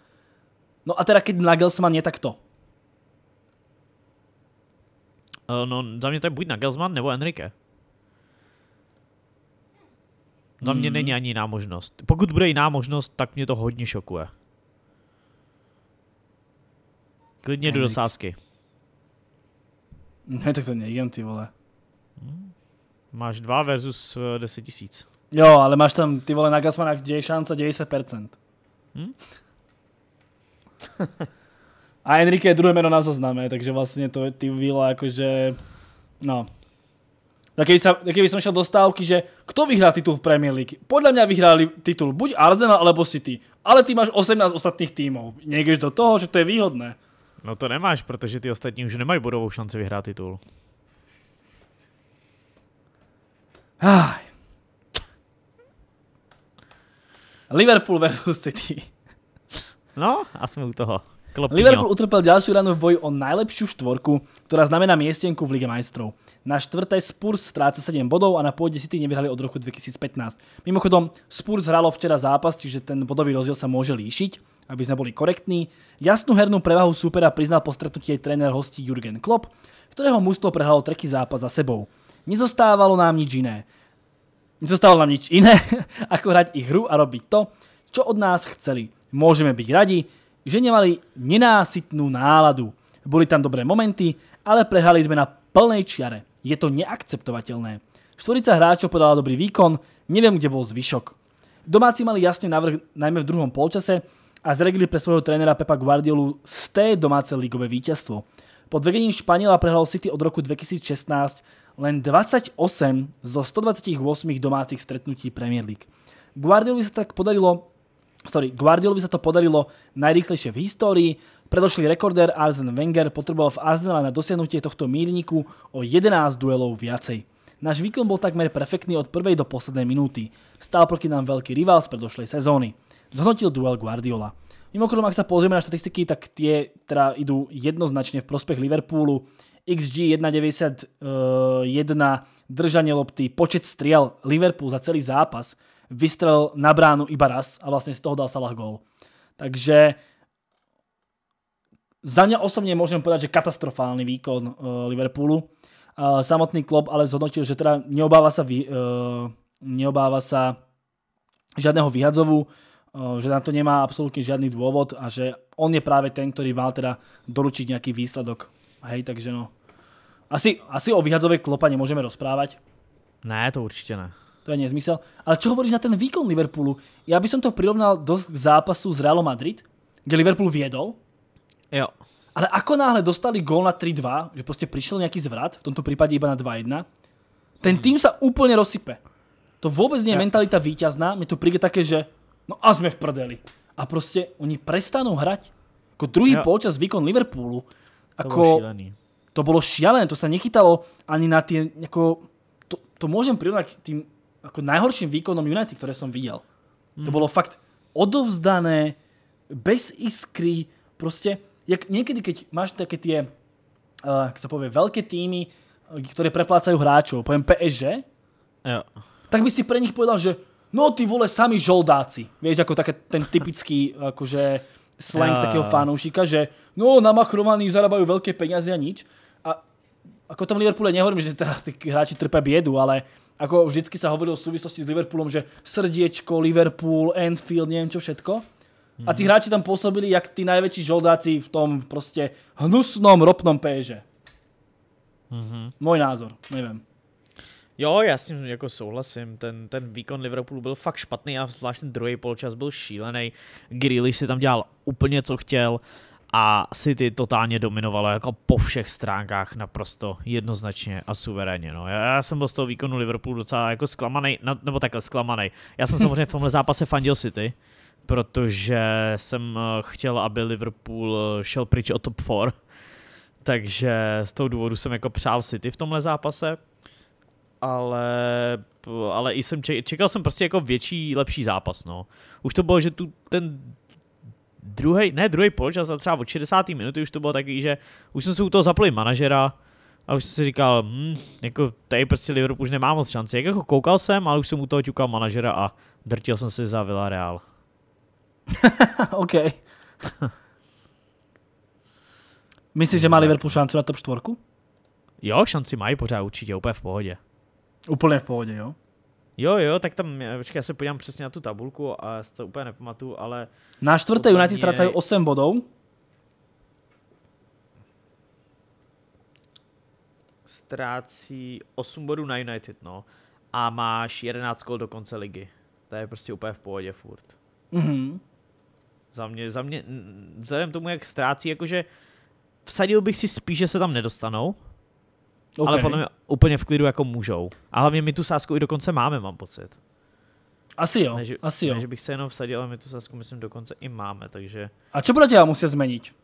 No a teda keď Nagelsmann je, tak to. Eh, no, za mě to je buď Nagelsmann nebo Enrique. Za mě hmm. není ani iná možnosť. Pokud bude iná možnosť, tak mě to hodně šokuje. Klidne jdu do sásky. Ne, tak to nejdem, ty vole. Hmm. Máš dva versus eh, deset tisíc. Jo, ale máš tam, ty vole, na Gasmanách je šanca 90%. Hm? A Enrique je druhé meno na zozname, takže vlastně to ty víla, jakože, no. Tak keby, som šiel do stávky, že kto vyhrá titul v Premier League? Podľa mňa vyhráli titul buď Arsenal alebo City. Ale ty máš 18 ostatných týmov. Niekdeš do toho, že to je výhodné. No to nemáš, protože ty ostatní už nemají budovou šanci vyhrát titul. Háj. Liverpool versus City. No a jsme u toho. Klopino. Liverpool utrpel ďalšiu ranu v boji o najlepšiu štvorku, ktorá znamená miestenku v Lige majstrov. Na štvrté Spurs stráca 7 bodov a na pôde City nevyhrali od roku 2015. Mimochodom, Spurs hralo včera zápas, čiže ten bodový rozdiel sa môže líšiť, aby sme boli korektní. Jasnú hernú prevahu supera priznal po stretnutí aj tréner hostí Jurgen Klopp, ktorého mužstvo prehralo tretí zápas za sebou. Nezostávalo nám nič iné. Nezostalo nám nič iné, ako hrať ich hru a robiť to, čo od nás chceli. Môžeme byť radi, že nemali nenásytnú náladu. Boli tam dobré momenty, ale prehrali sme na plnej čiare. Je to neakceptovateľné. Štvorica hráčov podala dobrý výkon, neviem, kde bol zvyšok. Domáci mali jasne návrh najmä v druhom polčase a zregili pre svojho trénera Pepa Guardiolu z té domáce ligové víťazstvo. Pod vedením Španiela prehral City od roku 2016 len 28 zo 128 domácich stretnutí Premier League. Guardiolovi sa tak podarilo Sorry, Guardiolovi sa to podarilo najrýchlejšie v histórii. Predošlý rekordér Arsene Wenger potreboval v Arsenale na dosiahnutie tohto mírniku o 11 duelov viacej. Náš výkon bol takmer perfektný od prvej do poslednej minúty. Stál proti nám veľký rival z predošlej sezóny. Zhodnotil duel Guardiola. Mimochodom, ak sa pozrieme na štatistiky, tak tie teda idú jednoznačne v prospech Liverpoolu. XG 1,91, držanie lopty, počet striel Liverpool za celý zápas, vystrel na bránu iba raz a vlastne z toho dal Salah gól. Takže za mňa osobne môžem povedať, že katastrofálny výkon e, Liverpoolu. E, samotný klub ale zhodnotil, že teda neobáva sa, e, neobáva sa žiadneho vyhadzovu Eh, že na to nemá absolútne žiadny dôvod a že on je práve ten, ktorý mal teda doručiť nejaký výsledok. Hej, takže no. Asi, asi o vyhadzovej klopa nemôžeme rozprávať. Ne, to určite ne. To je nezmysel. Ale čo hovoríš na ten výkon Liverpoolu? Ja by som to prirovnal dosť k zápasu z Realom Madrid, kde Liverpool viedol. Jo. Ale ako náhle dostali gól na 3-2, že proste prišiel nejaký zvrat, v tomto prípade iba na 2-1, ten mhm. tým sa úplne rozsype. To vôbec nie je ja. mentalita víťazná, mne to príde také, že No a sme v prdeli. A proste oni prestanú hrať. Ako druhý ja. polčas výkon Liverpoolu. Ako, to jako bolo šialené. To bolo šialené, to sa nechytalo ani na tie, ako, to, to môžem prirovnať k tým ako najhorším výkonom United, ktoré som videl. Mm. To hmm. bolo fakt odovzdané, bez iskry, proste, jak niekedy, keď máš také tie, uh, eh, sa povie, veľké týmy, eh, ktoré preplácajú hráčov, poviem PSG, jo. tak by si pre nich povedal, že no ty vole, sami žoldáci. Vieš, ako také ten typický akože slang ja. takého fanoušika, že no namachrovaní zarábajú veľké peniaze a nič. A ako tam Liverpoole nehovorím, že teraz tí hráči trpia biedu, ale ako vždycky sa hovorilo v súvislosti s Liverpoolom, že srdiečko, Liverpool, Anfield, neviem čo všetko. A tí mhm. hráči tam pôsobili jak tí najväčší žoldáci v tom proste hnusnom ropnom péže. Mm-hmm. Môj názor, neviem. Jo, já s tím jako souhlasím. Ten, ten výkon Liverpoolu byl fakt špatný a zvlášť ten druhý polčas byl šílený. Grealish si tam dělal úplně co chtěl a City totálně dominovalo jako po všech stránkách naprosto jednoznačně a suverénně. No. Já, já jsem byl z toho výkonu Liverpoolu docela jako zklamaný, nebo takhle zklamaný. Já jsem samozřejmě v tomhle zápase fandil City, protože jsem eh, chtěl, aby Liverpool eh, šel pryč o top 4. Takže z toho důvodu jsem jako přál City v tomhle zápase ale, ale i jsem čekal, čekal jsem prostě jako větší, lepší zápas, no. Už to bylo, že tu ten druhý, ne druhý poločas, a třeba od 60. minuty už to bylo taky, že už jsem se u toho zapli manažera a už jsem si říkal, hmm, jako tady prostě Liverpool už nemá moc šanci. Jak jako koukal jsem, ale už jsem u toho ťukal manažera a drtil jsem si za Villarreal. OK. Myslíš, že má Liverpool šanci na top čtvorku? Jo, šanci mají pořád určitě, úplně v pohodě. Úplně v pohodě, jo? Jo, jo, tak tam, počkej, já se podívám přesně na tu tabulku a to úplně nepamatuju, ale... Na čtvrté United mě... ztrácají 8 bodů. Ztrácí 8 bodů na United, no. A máš 11 kol do konce ligy. To je prostě úplně v pohodě furt. Mhm. Za mě, za mě, vzhledem tomu, jak ztrácí, jakože vsadil bych si spíš, že se tam nedostanou, Okay. Ale podle mě úplně v klidu jako můžou. A hlavně my tu sásku i dokonce máme, mám pocit. Asi jo, než, asi jo. Než bych se jenom vsadil, ale my tu sásku myslím dokonce i máme, takže... A co budete musí změnit?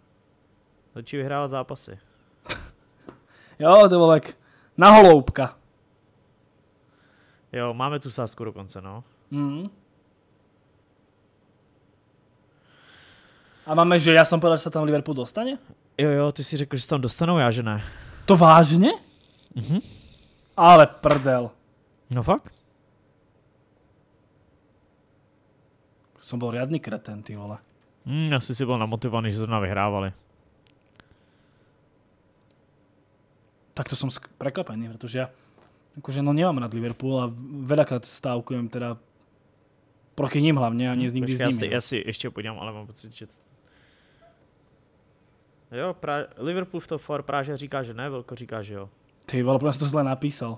Začí vyhrávat zápasy. jo, to jak Na holoubka. Jo, máme tu sásku dokonce, no. Mm. A máme, že já jsem povedal, že se tam Liverpool dostane? Jo, jo, ty si řekl, že se tam dostanou, já že ne. To vážně? Mhm. Ale prdel. No fakt? Som bol riadný kreten, ty vole. Mm, asi si byl namotivovaný, že zrovna vyhrávali. Tak to som prekvapený, protože ja akože no nemám rád Liverpool a veľakrát stávkujem teda proti ním hlavně a nic hm, nikdy Počkej, s nimi. Já si, no. já si ještě podívám, ale mám pocit, že... Jo, pra... Liverpool v top 4, Práže říká, že ne, Velko říká, že jo. Ty vole, protože to zle napísal.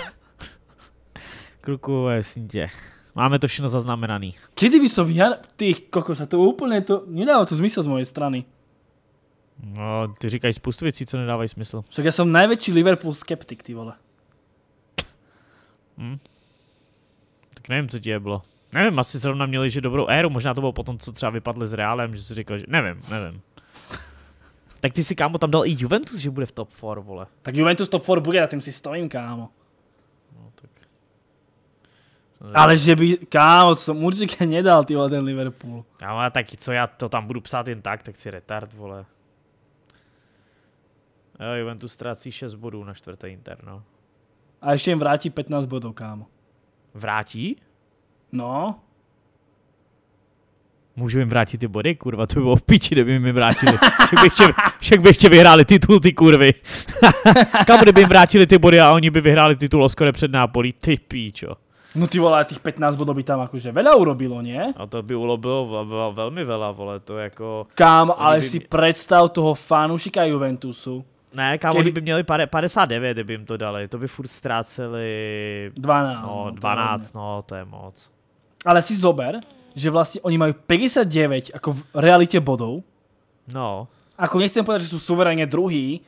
Kruku, jasně tě. Máme to všechno zaznamenaný. Kdy by som ja... Ty kokos, to úplně to... Nedává to smysl z mojej strany. No, ty říkáš spoustu věcí, co nedávají smysl. Však já jsem největší Liverpool skeptik, ty vole. Hmm. Tak nevím, co ti je bylo. Nevím, asi zrovna měli, že dobrou éru, možná to bylo potom, co třeba vypadli s Reálem, že si říkal, že nevím, nevím. Tak ty si kámo tam dal i Juventus, že bude v top 4, vole. Tak Juventus top 4 bude, a tím si stojím, kámo. No, tak. Ale že by, kámo, to jsem určitě nedal, ty vole, ten Liverpool. Kámo, tak co já to tam budu psát jen tak, tak si retard, vole. Jo, Juventus ztrácí 6 bodů na čtvrté Inter, no. A ještě jim vrátí 15 bodů, kámo. Vrátí? No můžu jim vrátit ty body, kurva, to by bylo v piči, kdyby mi vrátili. Však by, ještě, však by ještě vyhráli titul, ty kurvy. Kam by jim vrátili ty body a oni by vyhráli titul Oskore před Nápolí, ty píčo. No ty vole, těch 15 bodů by tam jakože veľa urobilo, nie? A to by urobilo velmi veľa, vole, to jako... Kam, ale by... si představ toho fanušika Juventusu. Ne, kam Keby... by měli 59, kdyby jim to dali, to by furt ztráceli... 12. No, 12, no, no, to je moc. Ale si zober, že vlastne oni majú 59 ako v realite bodov. No. Ako nechcem povedať, že sú suverénne druhý,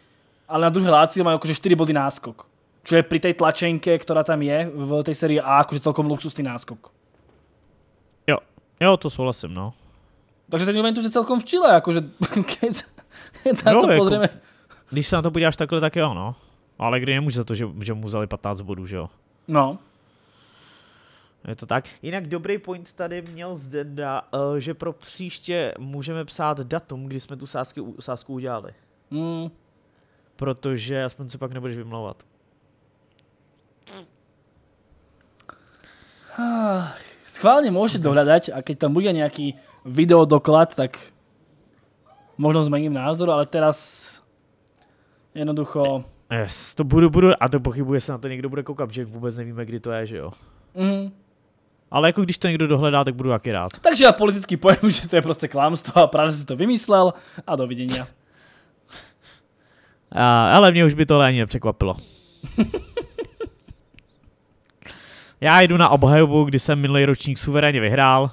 ale na druhé Lácio majú akože 4 body náskok. Čo je pri tej tlačenke, ktorá tam je v tej sérii A, akože celkom luxusný náskok. Jo, jo, to súhlasím, no. Takže ten Juventus je celkom v Chile, akože keď, sa no, to jako- pozrieme. Když sa na to až takhle, tak jo, no. Ale kdy nemůže za to, že, že mu vzali 15 bodů, že jo? No. Je to tak. Jinak dobrý point tady měl Zdenda, eh, že pro příště můžeme psát datum, kdy jsme tu sásky, sásku udělali. Mm. Protože aspoň se pak nebudeš vymlouvat. Schválně můžete dohľadať a když tam bude nějaký video doklad, tak možno zmením názor, ale teraz jednoducho... Yes, to budu, budu, a to pochybuje se na to někdo bude koukat, že vůbec nevíme, kdy to je, že jo? Mm. Ale jako když to někdo dohledá, tak budu taky rád. Takže já politicky pojem, že to je prostě klámstvo a právě si to vymyslel a dovidění. A, ale mě už by to ani nepřekvapilo. já jdu na obhajobu, kdy jsem minulý ročník suverénně vyhrál.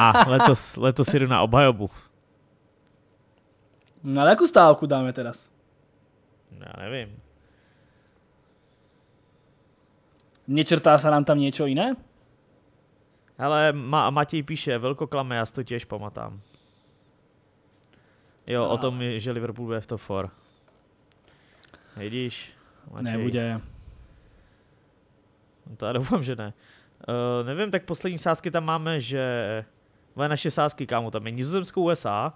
A letos, letos jdu na obhajobu. Na jakou stávku dáme teraz? Já nevím. Nečrtá se nám tam něco jiné? Ale Ma- Matěj píše, velkoklame, já si to těž pamatám. Jo, a... o tom, že Liverpool bude v top 4. Vidíš? Matěj. Nebude. No to já doufám, že ne. Uh, nevím, tak poslední sázky tam máme, že... Moje naše sázky, kámo, tam je Nizozemsko USA.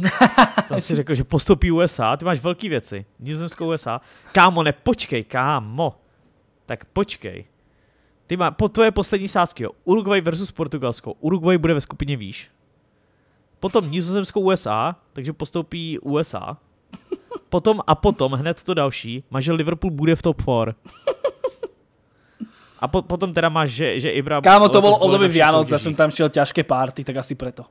tam si řekl, že postupí USA, ty máš velký věci. Nizozemsko USA. Kámo, ne, počkej, kámo. Tak počkej. Ty má, po tvoje poslední sázky, jo. Uruguay versus Portugalsko. Uruguay bude ve skupině výš. Potom Nizozemsko USA, takže postoupí USA. Potom a potom, hned to další, má, že Liverpool bude v top 4. A po, potom teda máš, že, že Ibra... Kámo, to bolo obdobie Vianoc, já jsem tam šel těžké párty, tak asi proto.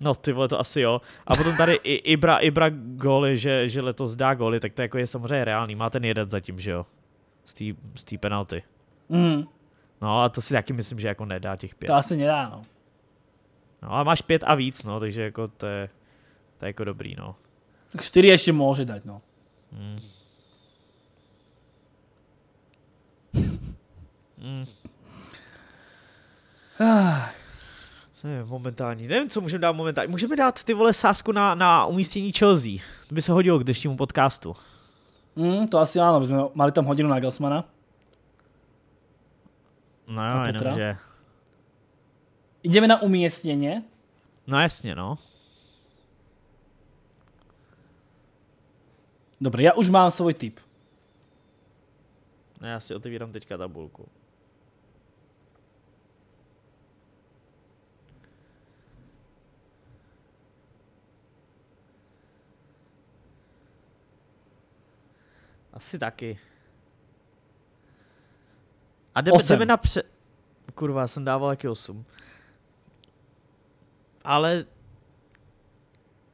No ty vole, to asi jo. A potom tady I, Ibra, Ibra goly, že, že letos dá goly, tak to jako je samozřejmě reálný. Má ten jeden zatím, že jo? Z té penalty. Mm. No a to si taky myslím, že jako nedá těch pět. To asi nedá, no. No a máš pět a víc, no, takže jako to je, to je jako dobrý, no. Tak čtyři ještě může dát, no. Mm. Mm. Ah. momentální. Nevím, co můžeme dát momentálně. Můžeme dát ty vole sásku na, na umístění Chelsea. To by se hodilo k dnešnímu podcastu. Mm, to asi ano, my jsme mali tam hodinu na Gelsmana. No jo, jenom, že... Jdeme na umístěně? No jasně, no. Dobře, já už mám svůj typ. Já si otevírám teďka tabulku. Asi taky. A jdeme, jdeme na pře... Kurva, jsem dával taky 8. Ale...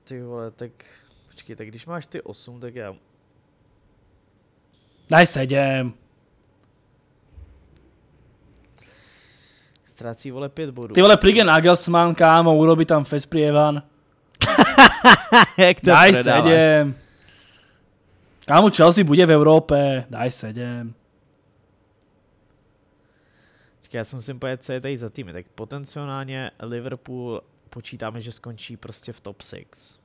Ty vole, tak... Počkej, tak když máš ty 8, tak já... Daj 7. Ztrácí vole 5 bodů. Ty vole, Prigen Agelsman, kámo, urobí tam fest prievan. Jak to Daj predáváš? 7. Kámo, Chelsea bude v Evropě. daj 7 já jsem si pojet, co je tady za týmy, tak potenciálně Liverpool počítáme, že skončí prostě v top 6.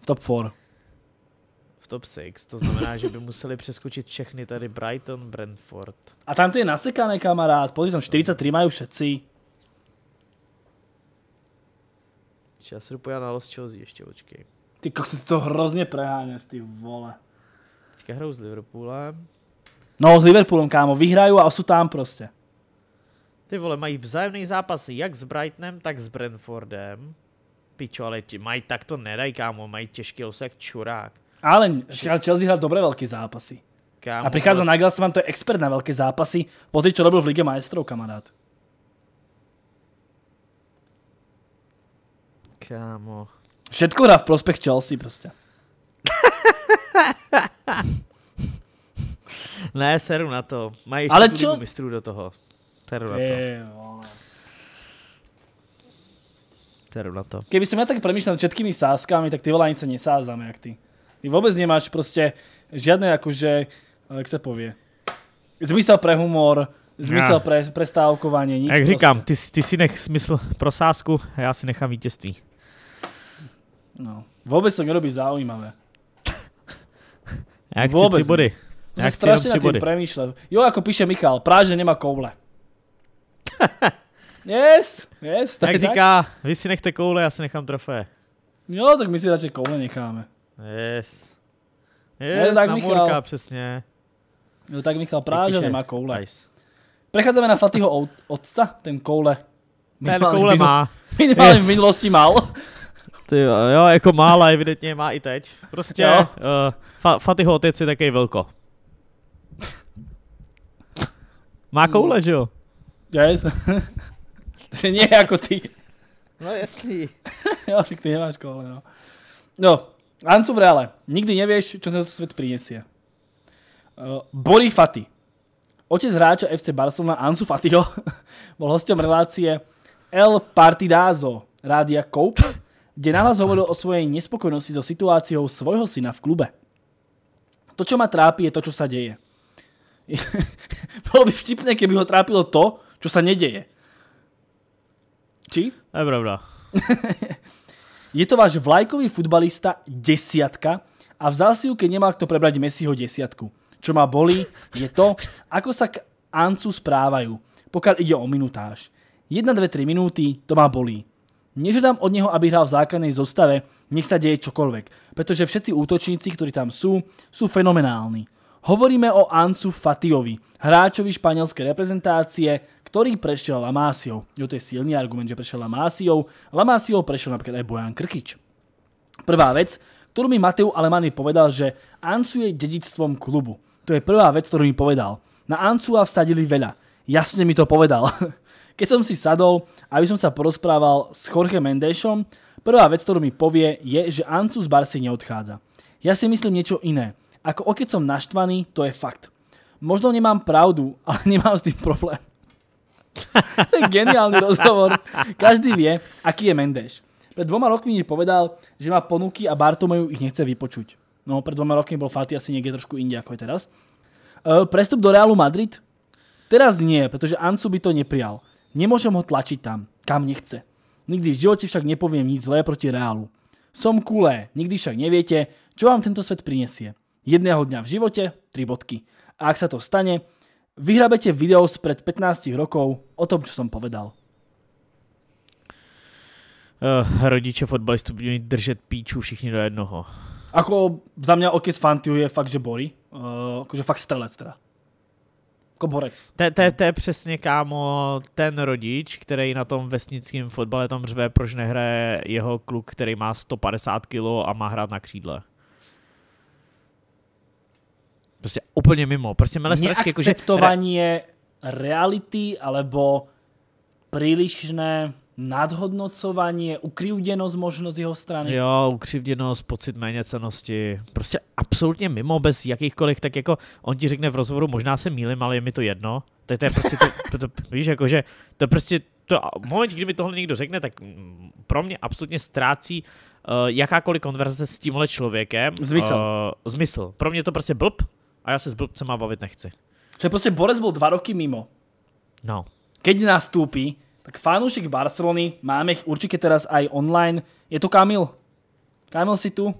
V top 4. V top 6, to znamená, že by museli přeskočit všechny tady Brighton, Brentford. A tam to je nasekané, kamarád, podívej, tam 43 mají všetci. Já se dopojím na Los Chelsea ještě, počkej. Ty kokse, to hrozně preháně, ty vole. Teďka hrajou s Liverpoolem. No, s Liverpoolem, kámo, vyhrajou a jsou tam prostě. Ty vole, mají vzájemný zápasy jak s Brightonem, tak s Brentfordem. Pičo, ale ti, mají tak to nedaj, kámo, mají těžký osek čurák. Ale Chelsea hrál dobré velké zápasy. Kámo, a prichádza ale... mám to je expert na velké zápasy. Pozri, čo robil v Lige majstrov, kamarád. Kámo. Všetko hrá v prospech Chelsea prostě. ne, seru na to. Mají Ale čo... mistrů do toho na to. Keby som ja tak premyšľal všetkými sáskami, tak ty vole ani sa nesázame, jak ty. Ty vôbec nemáš proste žiadne akože, eh, jak sa povie, zmysel pre humor, zmysel ja. pre prestávkovanie, nič Jak říkám, prostě. ty, ty si nech smysl pro sásku a ja si nechám vítězství. No, vôbec to nerobí zaujímavé. ja chci tři body. Ja chci strašne body. Jo, ako píše Michal, Práže nemá koule yes, yes, tak, tak říká, tak. vy si nechte koule, já si nechám trofé. Jo, tak my si radši koule necháme. Yes. Yes, yes tak Michal. Murka, přesně. No tak Michal Práža nemá koule. Nice. Prechádzame na Fatýho otca, ten koule. Ten koule má. Minimálně yes. v minulosti mal. Ty jo, jako má, ale evidentně má i teď. Prostě uh, fa- Fatýho otec je takový velko. Má koule, že jo? Já jsem. nie jako ty. No jestli. jo, tak ty nemáš kole, no. No, Ancu v reále. Nikdy nevieš, čo to svet prinesie. Uh, Bori Fati. Otec hráča FC Barcelona Ansu Fatiho bol hostom relácie El Partidazo Rádia Coupe, kde nahlas hovoril o svojej nespokojnosti so situáciou svojho syna v klube. To, čo ma trápi, je to, čo sa deje. Bolo by vtipné, keby ho trápilo to, čo sa nedeje. Či? To je pravda. je to váš vlajkový futbalista desiatka a vzal si ju, keď nemal kto prebrať Messiho desiatku. Čo ma bolí, je to, ako sa k Ancu správajú, pokiaľ ide o minutáž. 1, 2, 3 minúty, to ma bolí. Nežadám od neho, aby hral v základnej zostave, nech sa deje čokoľvek, pretože všetci útočníci, ktorí tam sú, sú fenomenálni. Hovoríme o Ansu Fatiovi, hráčovi španielskej reprezentácie, ktorý prešiel Lamásiou. Jo, to je silný argument, že prešiel Lamásiou. Lamásiou prešiel napríklad aj Bojan Krkič. Prvá vec, ktorú mi Mateu Alemany povedal, že Ancu je dedictvom klubu. To je prvá vec, ktorú mi povedal. Na Ancu a vsadili veľa. Jasne mi to povedal. Keď som si sadol, aby som sa porozprával s Jorge Mendešom, prvá vec, ktorú mi povie, je, že Ancu z Barsi neodchádza. Ja si myslím niečo iné. Ako okeď som naštvaný, to je fakt. Možno nemám pravdu, ale nemám s tým problém. to je geniálny rozhovor. Každý vie, aký je Mendeš. Pred dvoma rokmi mi povedal, že má ponuky a Bartomeu ich nechce vypočuť. No, pred dvoma rokmi bol Fatih asi niekde trošku inde, ako je teraz. E, prestup do Realu Madrid? Teraz nie, pretože Ancu by to neprijal. Nemôžem ho tlačiť tam, kam nechce. Nikdy v živote však nepoviem nič zlé proti Realu. Som kulé, nikdy však neviete, čo vám tento svet prinesie. Jedného dňa v živote, tri bodky. A ak sa to stane, Vyhrábete video spred 15 rokov o tom, čo som povedal. Uh, rodiče fotbalistů by měli držet píču všichni do jednoho. Ako za mě Okis Fantiu je fakt, že borí. Uh, eh, akože fakt strelec teda. borec. To je přesně, kámo, ten rodič, který na tom vesnickém fotbale tam řve, proč nehraje jeho kluk, který má 150 kg a má hrát na křídle. Prostě úplně mimo. Prostě mele strašky, jako, že... je reality, alebo prílišné nadhodnocování, ukřivděnost možnost jeho strany. Jo, ukřivděnost, pocit méněcenosti, prostě absolutně mimo, bez jakýchkoliv, tak jako on ti řekne v rozhovoru, možná se mílim, ale je mi to jedno. To je, to je prostě, to, to, to, víš, jako, že to prostě, to, v momentě, kdy mi tohle někdo řekne, tak pro mě absolutně ztrácí uh, jakákoliv konverzace s tímhle člověkem. Zmysl. Uh, zmysl. Pro mě to prostě blb, a já se s blbcema bavit nechci. je prostě Borec byl dva roky mimo. No. Keď nastoupí, tak fanoušek Barcelony, máme ich určitě teraz aj online. Je to Kamil? Kamil, si tu?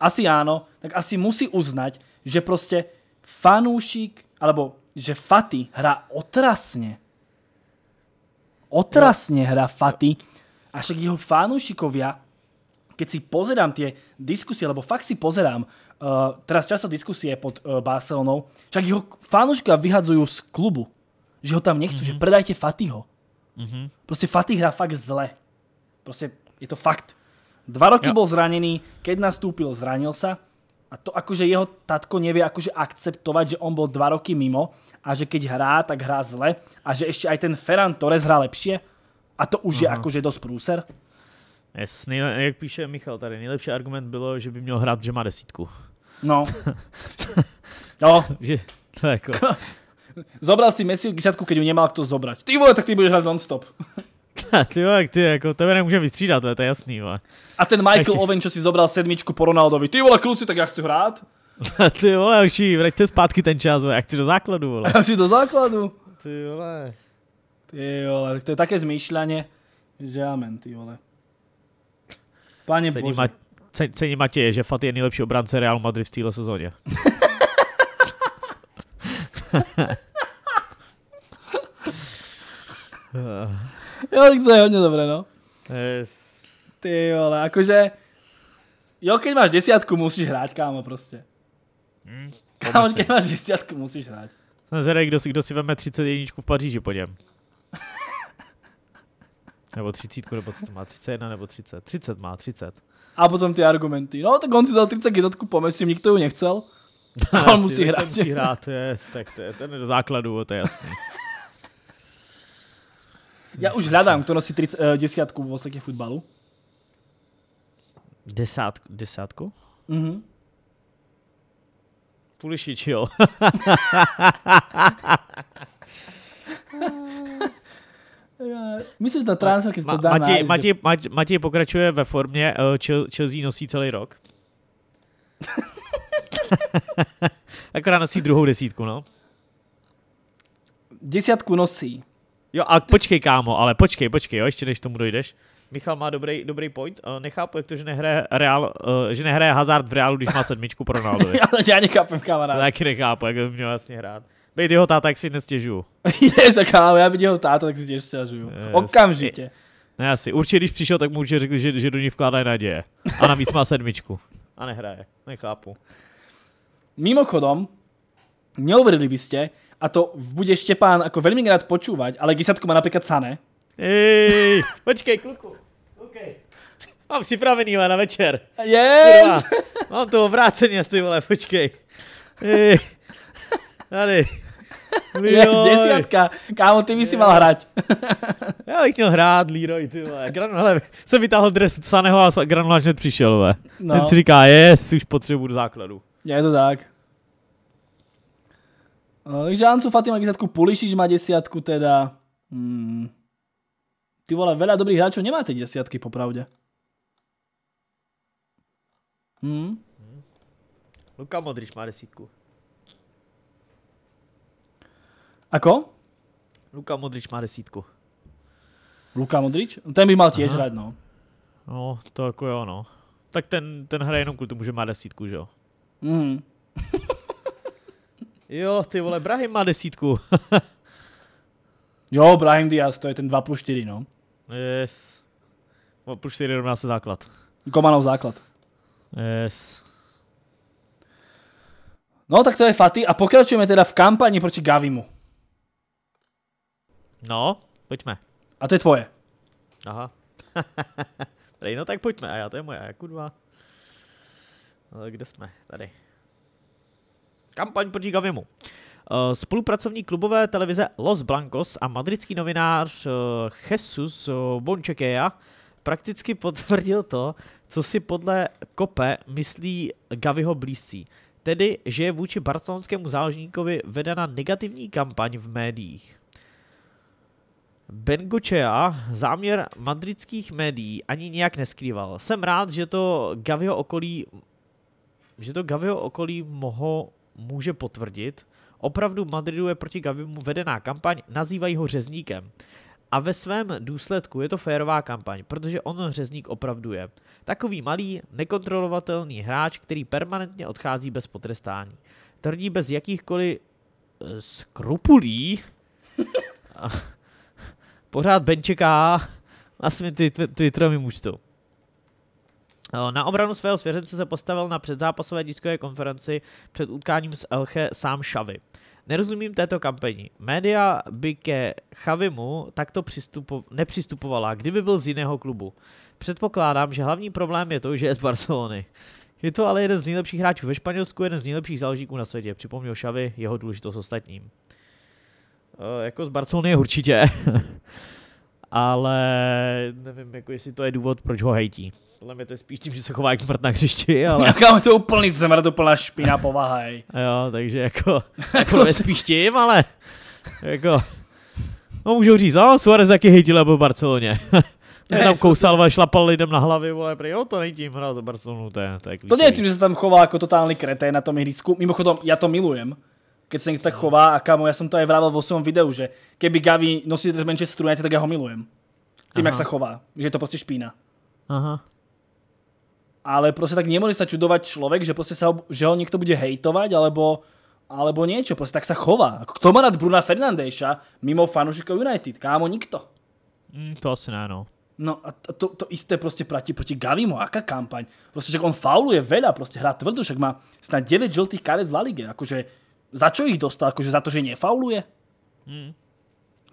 Asi áno. Tak asi musí uznať, že prostě fanoušek, alebo že Faty hra otrasně. Otrasně hra Faty. A však jeho fanoušikovia keď si pozerám tie diskusie, lebo fakt si pozerám, uh, teraz často diskusie pod uh, Barcelonou, však jeho fanúška vyhadzujú z klubu, že ho tam nechcú, mm -hmm. že mhm. predajte Fatiho. Mm -hmm. Proste Fatih hrá fakt zle. Proste je to fakt. Dva roky ja. bol zranený, keď nastúpil, zranil sa. A to akože jeho tatko nevie akože akceptovať, že on bol dva roky mimo a že keď hrá, tak hrá zle a že ešte aj ten Ferran Torres hrá lepšie a to už uh -huh. je mhm. akože dosť prúser. Yes, nejle, no, jak píše Michal tady, nejlepší argument bylo, že by měl hrát, že má desítku. No. No. že, to jako... Zobral si Messi desítku, když ho nemal kdo zobrať. Ty vole, tak ty budeš hrát non-stop. ty vole, ty, jako, tebe nemůže vystřídat, to je, to je jasný. Vole. A ten Michael Ještě... Owen, čo si zobral sedmičku po Ronaldovi. Ty vole, kluci, tak já chci hrát. ty vole, uši, vraťte zpátky ten čas, vole. já chci do základu. Vole. Já chci do základu. Ty vole. Ty vole, to je také zmýšľanie, že amen, ty vole. Pane cením, bože. Ma- cení Matěje, že Fat je nejlepší obránce Real Madrid v téhle sezóně. jo, tak to je hodně dobré, no. Yes. Ty vole, jakože... Jo, keď máš desiatku, musíš hrát, kámo, prostě. Hmm, kámo, keď máš desiatku, musíš hrát. Jsem zvedavý, kdo si, kdo si veme 31 v Paříži po něm. Nebo třicítku, nebo co to má, 31 nebo 30. 30 má, 30. A potom ty argumenty. No, tak on si dal po pomyslím, nikdo ji nechcel. A on musí hrát. Musí hrát, yes, tak to je ten do základu, to je jasný. Já už hledám, kdo nosí 30, desítku desiatku vo svete futbalu. Desát, desátku? Mhm. Mm Pulišič, jo. Myslím, že ta transfer, když to dá Matěj, Matěj, Matěj, Matěj, pokračuje ve formě, uh, Chelsea nosí celý rok. Akorát nosí druhou desítku, no. Desítku nosí. Jo, a počkej, kámo, ale počkej, počkej, jo, ještě než tomu dojdeš. Michal má dobrý, dobrý point. Uh, nechápu, jak to, že nehraje, Real, uh, že nehraje Hazard v Realu, když má sedmičku pro Ronaldo. já, já nechápu, kamarád. Taky nechápu, jak by měl vlastně hrát. Být jeho táta, jak si nestěžuju. je, tak já bych jeho táta, tak si těž Yes. Okamžitě. Ne, asi. Určitě, když přišel, tak mu určitě řekli, že, že do ní vkládají naděje. A navíc má sedmičku. A nehraje. Nechápu. Mimochodom, neuvěřili byste, a to bude Štěpán jako velmi rád počúvať, ale Gisatko má například Sané. Ej, počkej, kluku. Okay. Mám připravený na večer. Yes! mám to obráceně, ty vole, počkej. Ej, tady. Leroy. Desiatka. Kámo, ty by si mal hrať. Já bych chtěl hrát, Leroy, ty vole. hele, jsem vytáhl dres Saného a Granula hned přišel, ve. No. Ten si říká, jes, už potřebuji do základu. Je to tak. No, takže Ancu Fatima Gizatku Pulišič má desiatku teda. Hmm. Ty vole, veľa dobrých hráčov nemáte desiatky, popravde. Hmm. Luka Modrič má desítku. Ako? Luka Modrič má desítku. Luka Modrič? Ten by mal tiež Aha. hrať, no. No, to jako jo, no. Tak ten, ten hraje jenom kvůli tomu, že má desítku, že jo? Mm. jo, ty vole, Brahim má desítku. jo, Brahim Diaz, to je ten 2 plus 4, no. Yes. 2 plus 4 rovná se základ. Komanov základ. Yes. No tak to je Fatih. a pokračujeme teda v kampani proti Gavimu. No, pojďme. A to je tvoje. Aha. Tady, no tak pojďme, a já to je moje, jako dva. No, kde jsme? Tady. Kampaň proti Gavimu. Eh, Spolupracovní klubové televize Los Blancos a madridský novinář eh, Jesus Bončekeja prakticky potvrdil to, co si podle Kope myslí Gaviho blízcí. Tedy, že je vůči barcelonskému záložníkovi vedena negativní kampaň v médiích. Bengochea záměr madridských médií ani nijak neskrýval. Jsem rád, že to Gavio okolí, že to Gavio okolí moho může potvrdit. Opravdu Madridu je proti Gavimu vedená kampaň, nazývají ho řezníkem. A ve svém důsledku je to férová kampaň, protože on řezník opravdu je. Takový malý, nekontrolovatelný hráč, který permanentně odchází bez potrestání. Tvrdí bez jakýchkoliv eh, skrupulí, pořád Ben čeká na svým Twitterovým účtu. Na obranu svého svěřence se postavil na předzápasové diskové konferenci před utkáním s Elche sám Šavy. Nerozumím této kampani. Média by ke Chavimu takto přistupo- nepřistupovala, kdyby byl z jiného klubu. Předpokládám, že hlavní problém je to, že je z Barcelony. Je to ale jeden z nejlepších hráčů ve Španělsku, jeden z nejlepších záložníků na světě. Připomněl Šavy jeho důležitost ostatním. Eh, jako z Barcelony určitě, ale nevím, jako jestli to je důvod, proč ho hejtí. Podle mě to je spíš tím, že se chová jak smrt na hřišti, ale... Jaká to úplný zemr, úplná špína povaha, hej. jo, takže jako, jako je spíš tím, ale jako... No můžou říct, ano, Suarez taky hejtil v Barceloně. Ne, tam kousal, ale šlapal lidem na hlavy, vole, prý, jo, to není tím, hra za Barcelonu, to je, to je klíčový. To není tím, že se tam chová jako totální kreté na tom hřízku. mimochodem, já to milujem keď sa niekto tak chová a kamo, ja som to aj vrával vo svojom videu, že keby Gavi nosí ten Manchester United, tak ja ho milujem. Tým, Aha. jak sa chová. Že je to proste špína. Aha. Ale proste tak nemôže sa čudovať človek, že prostě sa, že ho niekto bude hejtovať, alebo, alebo niečo. Proste tak sa chová. Kto jako má rád Bruna Fernandéša mimo fanúšikov United? Kámo, nikto. Mm, to asi ne, no. No a to, to isté prostě platí proti Gavimu, aká kampaň. Prostě, že on fauluje veľa, prostě hrá tvrdo, však má snad 9 žltých karet v La Lige. Akože za čo ich dostal? Akože za to, že nefauluje? Mm.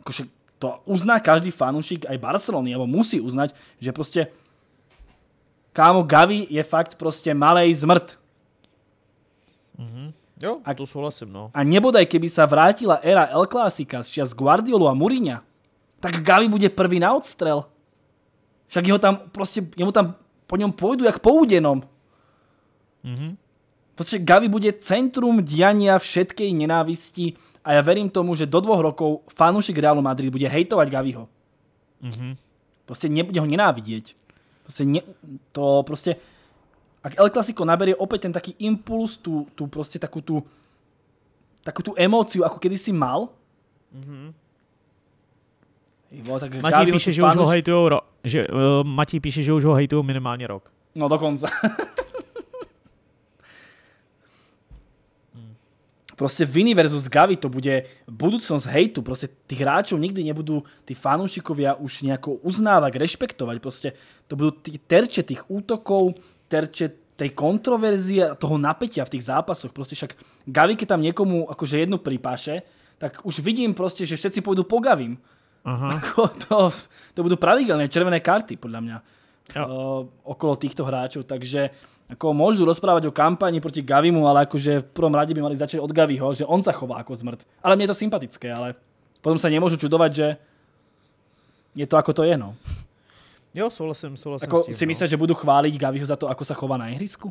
Akože to uzná každý fanúšik aj Barcelony, alebo musí uznať, že proste kámo Gavi je fakt proste malej zmrt. Mm-hmm. Jo, a, to súhlasím, no. A nebodaj, keby sa vrátila era El Clásica z čas Guardiolu a Mourinha, tak Gavi bude prvý na odstrel. Však jeho tam proste, jemu tam po ňom pôjdu jak po údenom. Mm-hmm. Protože Gavi bude centrum diania všetkej nenávisti a ja verím tomu, že do dvoch rokov fanúšik Realu Madrid bude hejtovať Gaviho. Mm -hmm. Prostě nebude ho nenávidieť. Prostě ne, to prostě... Ak El Clasico naberie opäť ten taký impuls, tu, tu prostě takú tu takú tu emóciu, ako si mal, mm -hmm. tak eh, Matěj píše, že už ho hejtujou ro- že, uh, Matěj píše, že už ho hejtujou minimálně rok. No dokonce. Proste Vini versus Gavi to bude budúcnosť hejtu. Proste tých hráčov nikdy nebudú tí fanúšikovia už nejako uznávať, rešpektovať. Proste to budú tí terče tých útokov, terče tej kontroverzie, toho napätia v tých zápasoch. Proste však Gavi, keď tam niekomu akože jednu pripáše, tak už vidím proste, že všetci pôjdu po Gavim. Jako to, to budú pravidelné červené karty, podľa mňa, jo. Eh, okolo týchto hráčov. Takže Ako môžu rozprávať o kampani proti Gavimu, ale akože v prvom rade by mali začať od Gaviho, že on sa chová ako zmrt. Ale mne je to sympatické, ale potom sa nemôžu čudovať, že je to ako to je, no. Jo, souhlasím, souhlasím ako, s tím, si no. myslíš, že budu chválit Gaviho za to, ako sa chová na ihrisku?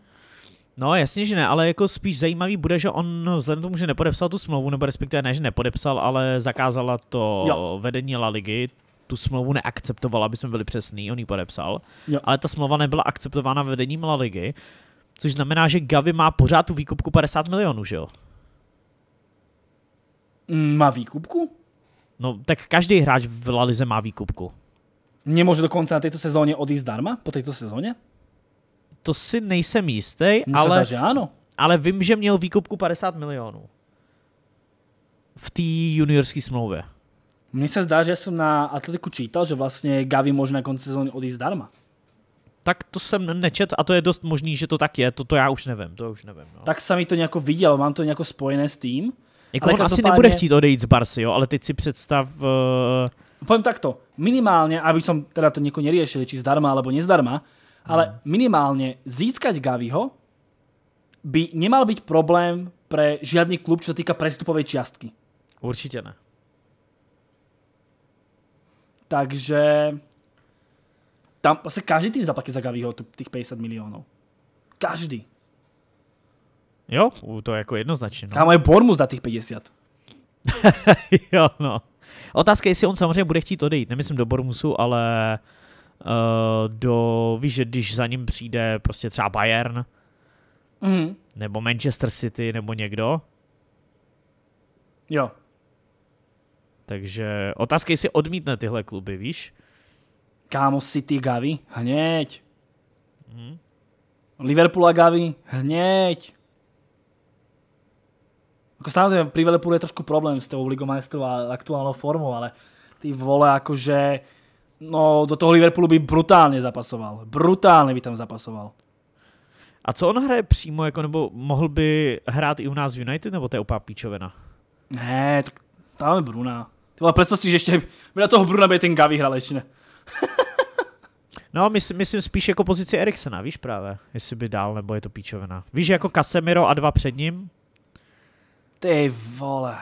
No jasně, že ne, ale jako spíš zajímavý bude, že on vzhledem tomu, že nepodepsal tu smlouvu, nebo respektive ne, že nepodepsal, ale zakázala to jo. vedení La Ligy, tu smlouvu neakceptoval, aby jsme byli přesný, on ji podepsal, jo. ale ta smlouva nebyla akceptována vedením La Ligy, což znamená, že Gavi má pořád tu výkupku 50 milionů, že jo? Mm, má výkupku? No, tak každý hráč v La Lize má výkupku. Nemůže dokonce na této sezóně odjít zdarma? Po této sezóně? To si nejsem jistý, Mně ale... Se dá, ano. Ale vím, že měl výkupku 50 milionů. V té juniorské smlouvě. Mne sa zdá, že jsem som na Atletiku čítal, že vlastne Gavi môže na konci sezóny odísť zdarma. Tak to jsem nečet a to je dost možný, že to tak je, to, to já už nevím, to už nevím. No. Tak jsem to nějak viděl, mám to nějak spojené s tým. Jako on asi nebude chtít odejít z Barsy, jo, ale teď si představ... Uh... Povím takto, minimálně, aby som teda to někoho neriešil, či zdarma alebo nezdarma, hmm. ale minimálně získat Gaviho by nemal být problém pre žiadny klub, čo se týka prestupovej čiastky. Určitě ne. Takže tam vlastně každý tým zaplatí za Gaviho těch 50 milionů. Každý. Jo, to je jako jednoznačně. No. Tam je Bormus na těch 50. jo, no. Otázka je, jestli on samozřejmě bude chtít odejít. Nemyslím do Bormusu, ale uh, do, víš, že když za ním přijde prostě třeba Bayern, mm. nebo Manchester City, nebo někdo. Jo. Takže otázka, jestli odmítne tyhle kluby, víš? Kámo City Gavi, hněď. Hmm. Liverpool a Gavi, hněď. Ako samozrejme, pri Velepoolu je trošku problém s tou Ligou a aktuálnou formou, ale ty vole, akože no, do toho Liverpoolu by brutálně zapasoval. Brutálně by tam zapasoval. A co on hraje přímo, jako, nebo mohl by hrát i u nás v United, nebo to je opá píčovena? Ne, tak tam je Bruna. Ty vole, představ si, že ještě by na toho Bruna by ten Gavi hrál ještě ne. No, mysl, myslím spíš jako pozici Eriksena, víš právě, jestli by dál, nebo je to píčovina. Víš, jako Casemiro a dva před ním? Ty vole.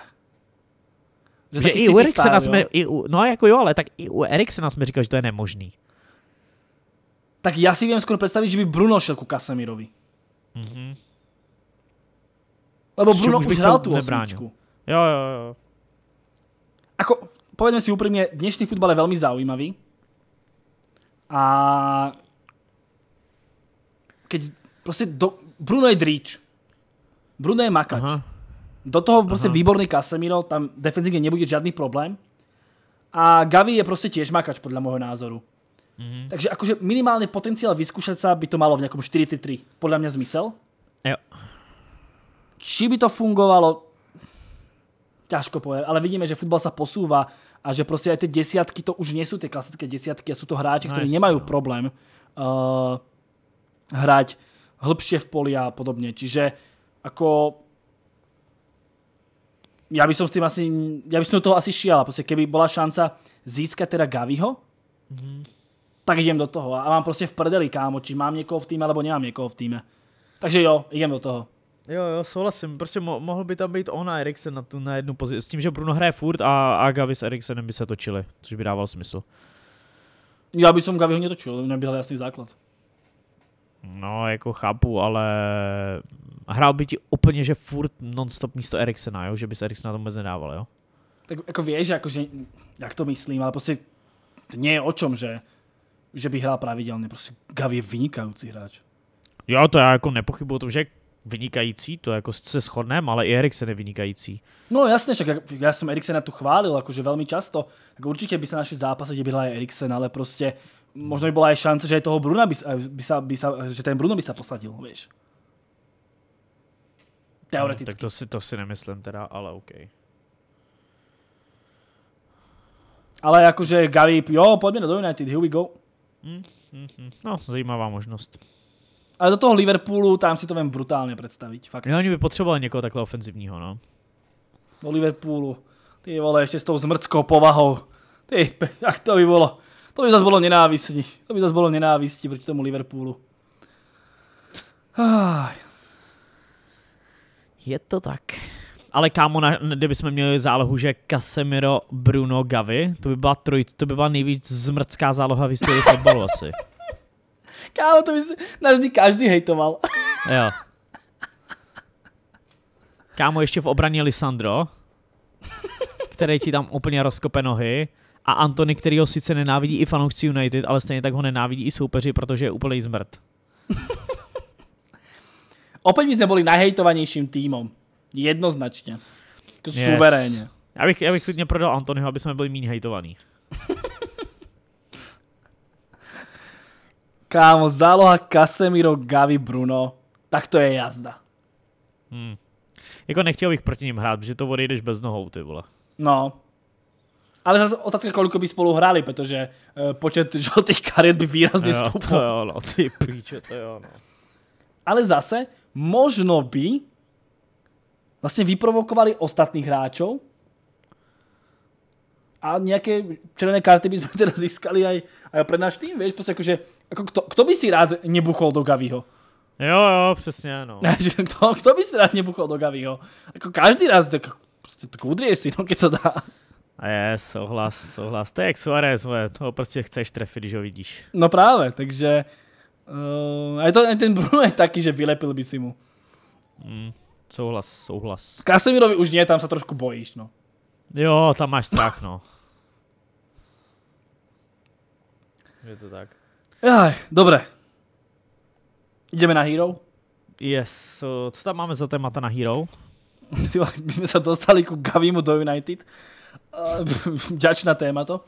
Že, že i u Eriksena jsme, i u, no jako jo, ale tak i u Eriksena jsme říkali, že to je nemožný. Tak já si vím skoro představit, že by Bruno šel ku Casemirovi. Mhm. Lebo Bruno už hrál tu osmičku. Jo, jo, jo ako, povedzme si úprimne, dnešný futbal je veľmi zaujímavý. A keď proste do, Bruno je dríč. Bruno je makač. Aha. Do toho proste Aha. výborný Casemiro, tam defenzívne nebude žiadny problém. A Gavi je proste tiež makač podľa môjho názoru. Mhm. Takže akože minimálne potenciál vyskúšať sa by to malo v nejakom 4-3. Podľa mňa zmysel. Jo. Či by to fungovalo, ťažko povedať, ale vidíme, že futbal sa posúva a že proste aj tie desiatky to už nie sú tie klasické desiatky a sú to hráči, ktorí no, nemajú no. problém eh, hrať hĺbšie v poli a podobne. Čiže ako ja by som s tým asi, ja by som do toho asi šiel, proste keby bola šanca získať teda Gaviho, mhm. tak idem do toho a mám proste v prdeli kámo, či mám niekoho v týme, alebo nemám niekoho v týme. Takže jo, idem do toho. Jo, jo, souhlasím. Prostě mo- mohl by tam být on a Eriksen na, tu, na jednu pozici. S tím, že Bruno hraje furt a, a Gavi s Eriksenem by se točili, což by dával smysl. Já bych som Gaviho netočil, nebyl jasný základ. No, jako chápu, ale hrál by ti úplně, že furt non-stop místo Eriksena, jo? že se Eriksena tam vůbec nedával, jo? Tak jako jako, že, jak to myslím, ale prostě nie je o čom, že, že by hrál pravidelně. Prostě Gavi je vynikající hráč. Jo, to já jako nepochybuji o tom, že vynikající, to jako se shodneme, ale i Eriksen je vynikající. No jasne, však já, jsem Eriksena tu chválil jakože velmi často. Tak určitě by se našli zápasy, kde by aj Eriksen, ale prostě možná by byla i šance, že je toho Bruna by, by, sa, by sa, že ten Bruno by se posadil, víš. Hm, Teoreticky. No, tak to si, to si nemyslím teda, ale OK. Ale jakože Gavi, jo, pojďme do United, here we go. Mm, mm, mm. No, zajímavá možnost. Ale do toho Liverpoolu tam si to vím brutálně představit. Fakt. No, oni by potřebovali někoho takhle ofenzivního, no. Do Liverpoolu. Ty vole, ještě s tou zmrckou povahou. Ty, jak to by bylo. To by zase bylo nenávistní. To by zase bylo nenávistí proti tomu Liverpoolu. Je to tak. Ale kámo, na, kdybychom měli zálohu, že Casemiro, Bruno, Gavi, to by byla troj, to by byla nejvíc zmrcká záloha v historii fotbalu asi. Kámo, to by si... nás by každý hejtoval. Jo. Kámo, ještě v obraně Lisandro, který ti tam úplně rozkope nohy. A Antony, který ho sice nenávidí i fanoušci United, ale stejně tak ho nenávidí i soupeři, protože je úplně zmrt. Opět my jsme byli najhejtovanejším týmem. Jednoznačně. Yes. Suverénně. Já bych, já bych klidně prodal Antonyho, aby jsme byli méně hejtovaní. Kámo, záloha Casemiro, Gavi, Bruno, tak to je jazda. Hmm. Jako nechtěl bych proti ním hrát, protože to odejdeš bez nohou, ty vole. No. Ale zase otázka, kolik by spolu hráli, protože uh, počet žlutých karet by výrazně jo, stoupil. To je ono, ty píče, to je ono. Ale zase, možno by vlastně vyprovokovali ostatných hráčů a nějaké červené karty by jsme teda získali aj, aj pre náš tým, vieš, prostě jakože jako kto, kto by si rád nebuchol do Gavího? Jo, jo, přesně, no. kto, kto by si rád nebuchol do Gavího? Jako každý raz, tak prostě kudrieš si, no, keď se dá. A je, souhlas, souhlas. To je jak Suarez, toho prostě chceš trefit, když ho vidíš. No právě, takže... Uh, a je to, ten Bruno je taky, že vylepil by si mu. Mm, souhlas, souhlas. Kasemirovi už nie, tam se trošku bojíš, no. Jo, tam máš strach, no. je to tak. Aj, dobré. Jdeme na Hero? Yes. Co tam máme za témata na Hero? Ty, my jsme se dostali ku Gavimu do United. Ďačná na to.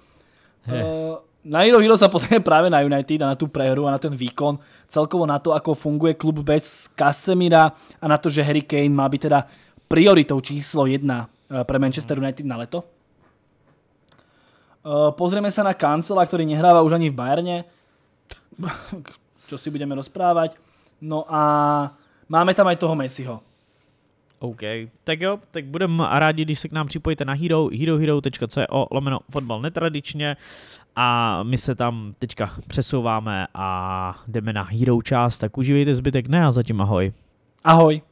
Yes. Eh, na Hero Hero sa právě práve na United a na tú prehru a na ten výkon, celkovo na to, ako funguje klub bez Casemira a na to, že Harry Kane má byť teda prioritou číslo jedna eh, pre Manchester mhm. United na leto. Eh, pozrieme sa na Kancela, ktorý nehráva už ani v Bayerne čo si budeme rozprávať. No a máme tam aj toho Messiho. OK, tak jo, tak budeme rádi, když se k nám připojíte na hero, herohero.co lomeno fotbal netradičně a my se tam teďka přesouváme a jdeme na hero část, tak užívejte zbytek ne a zatím ahoj. Ahoj.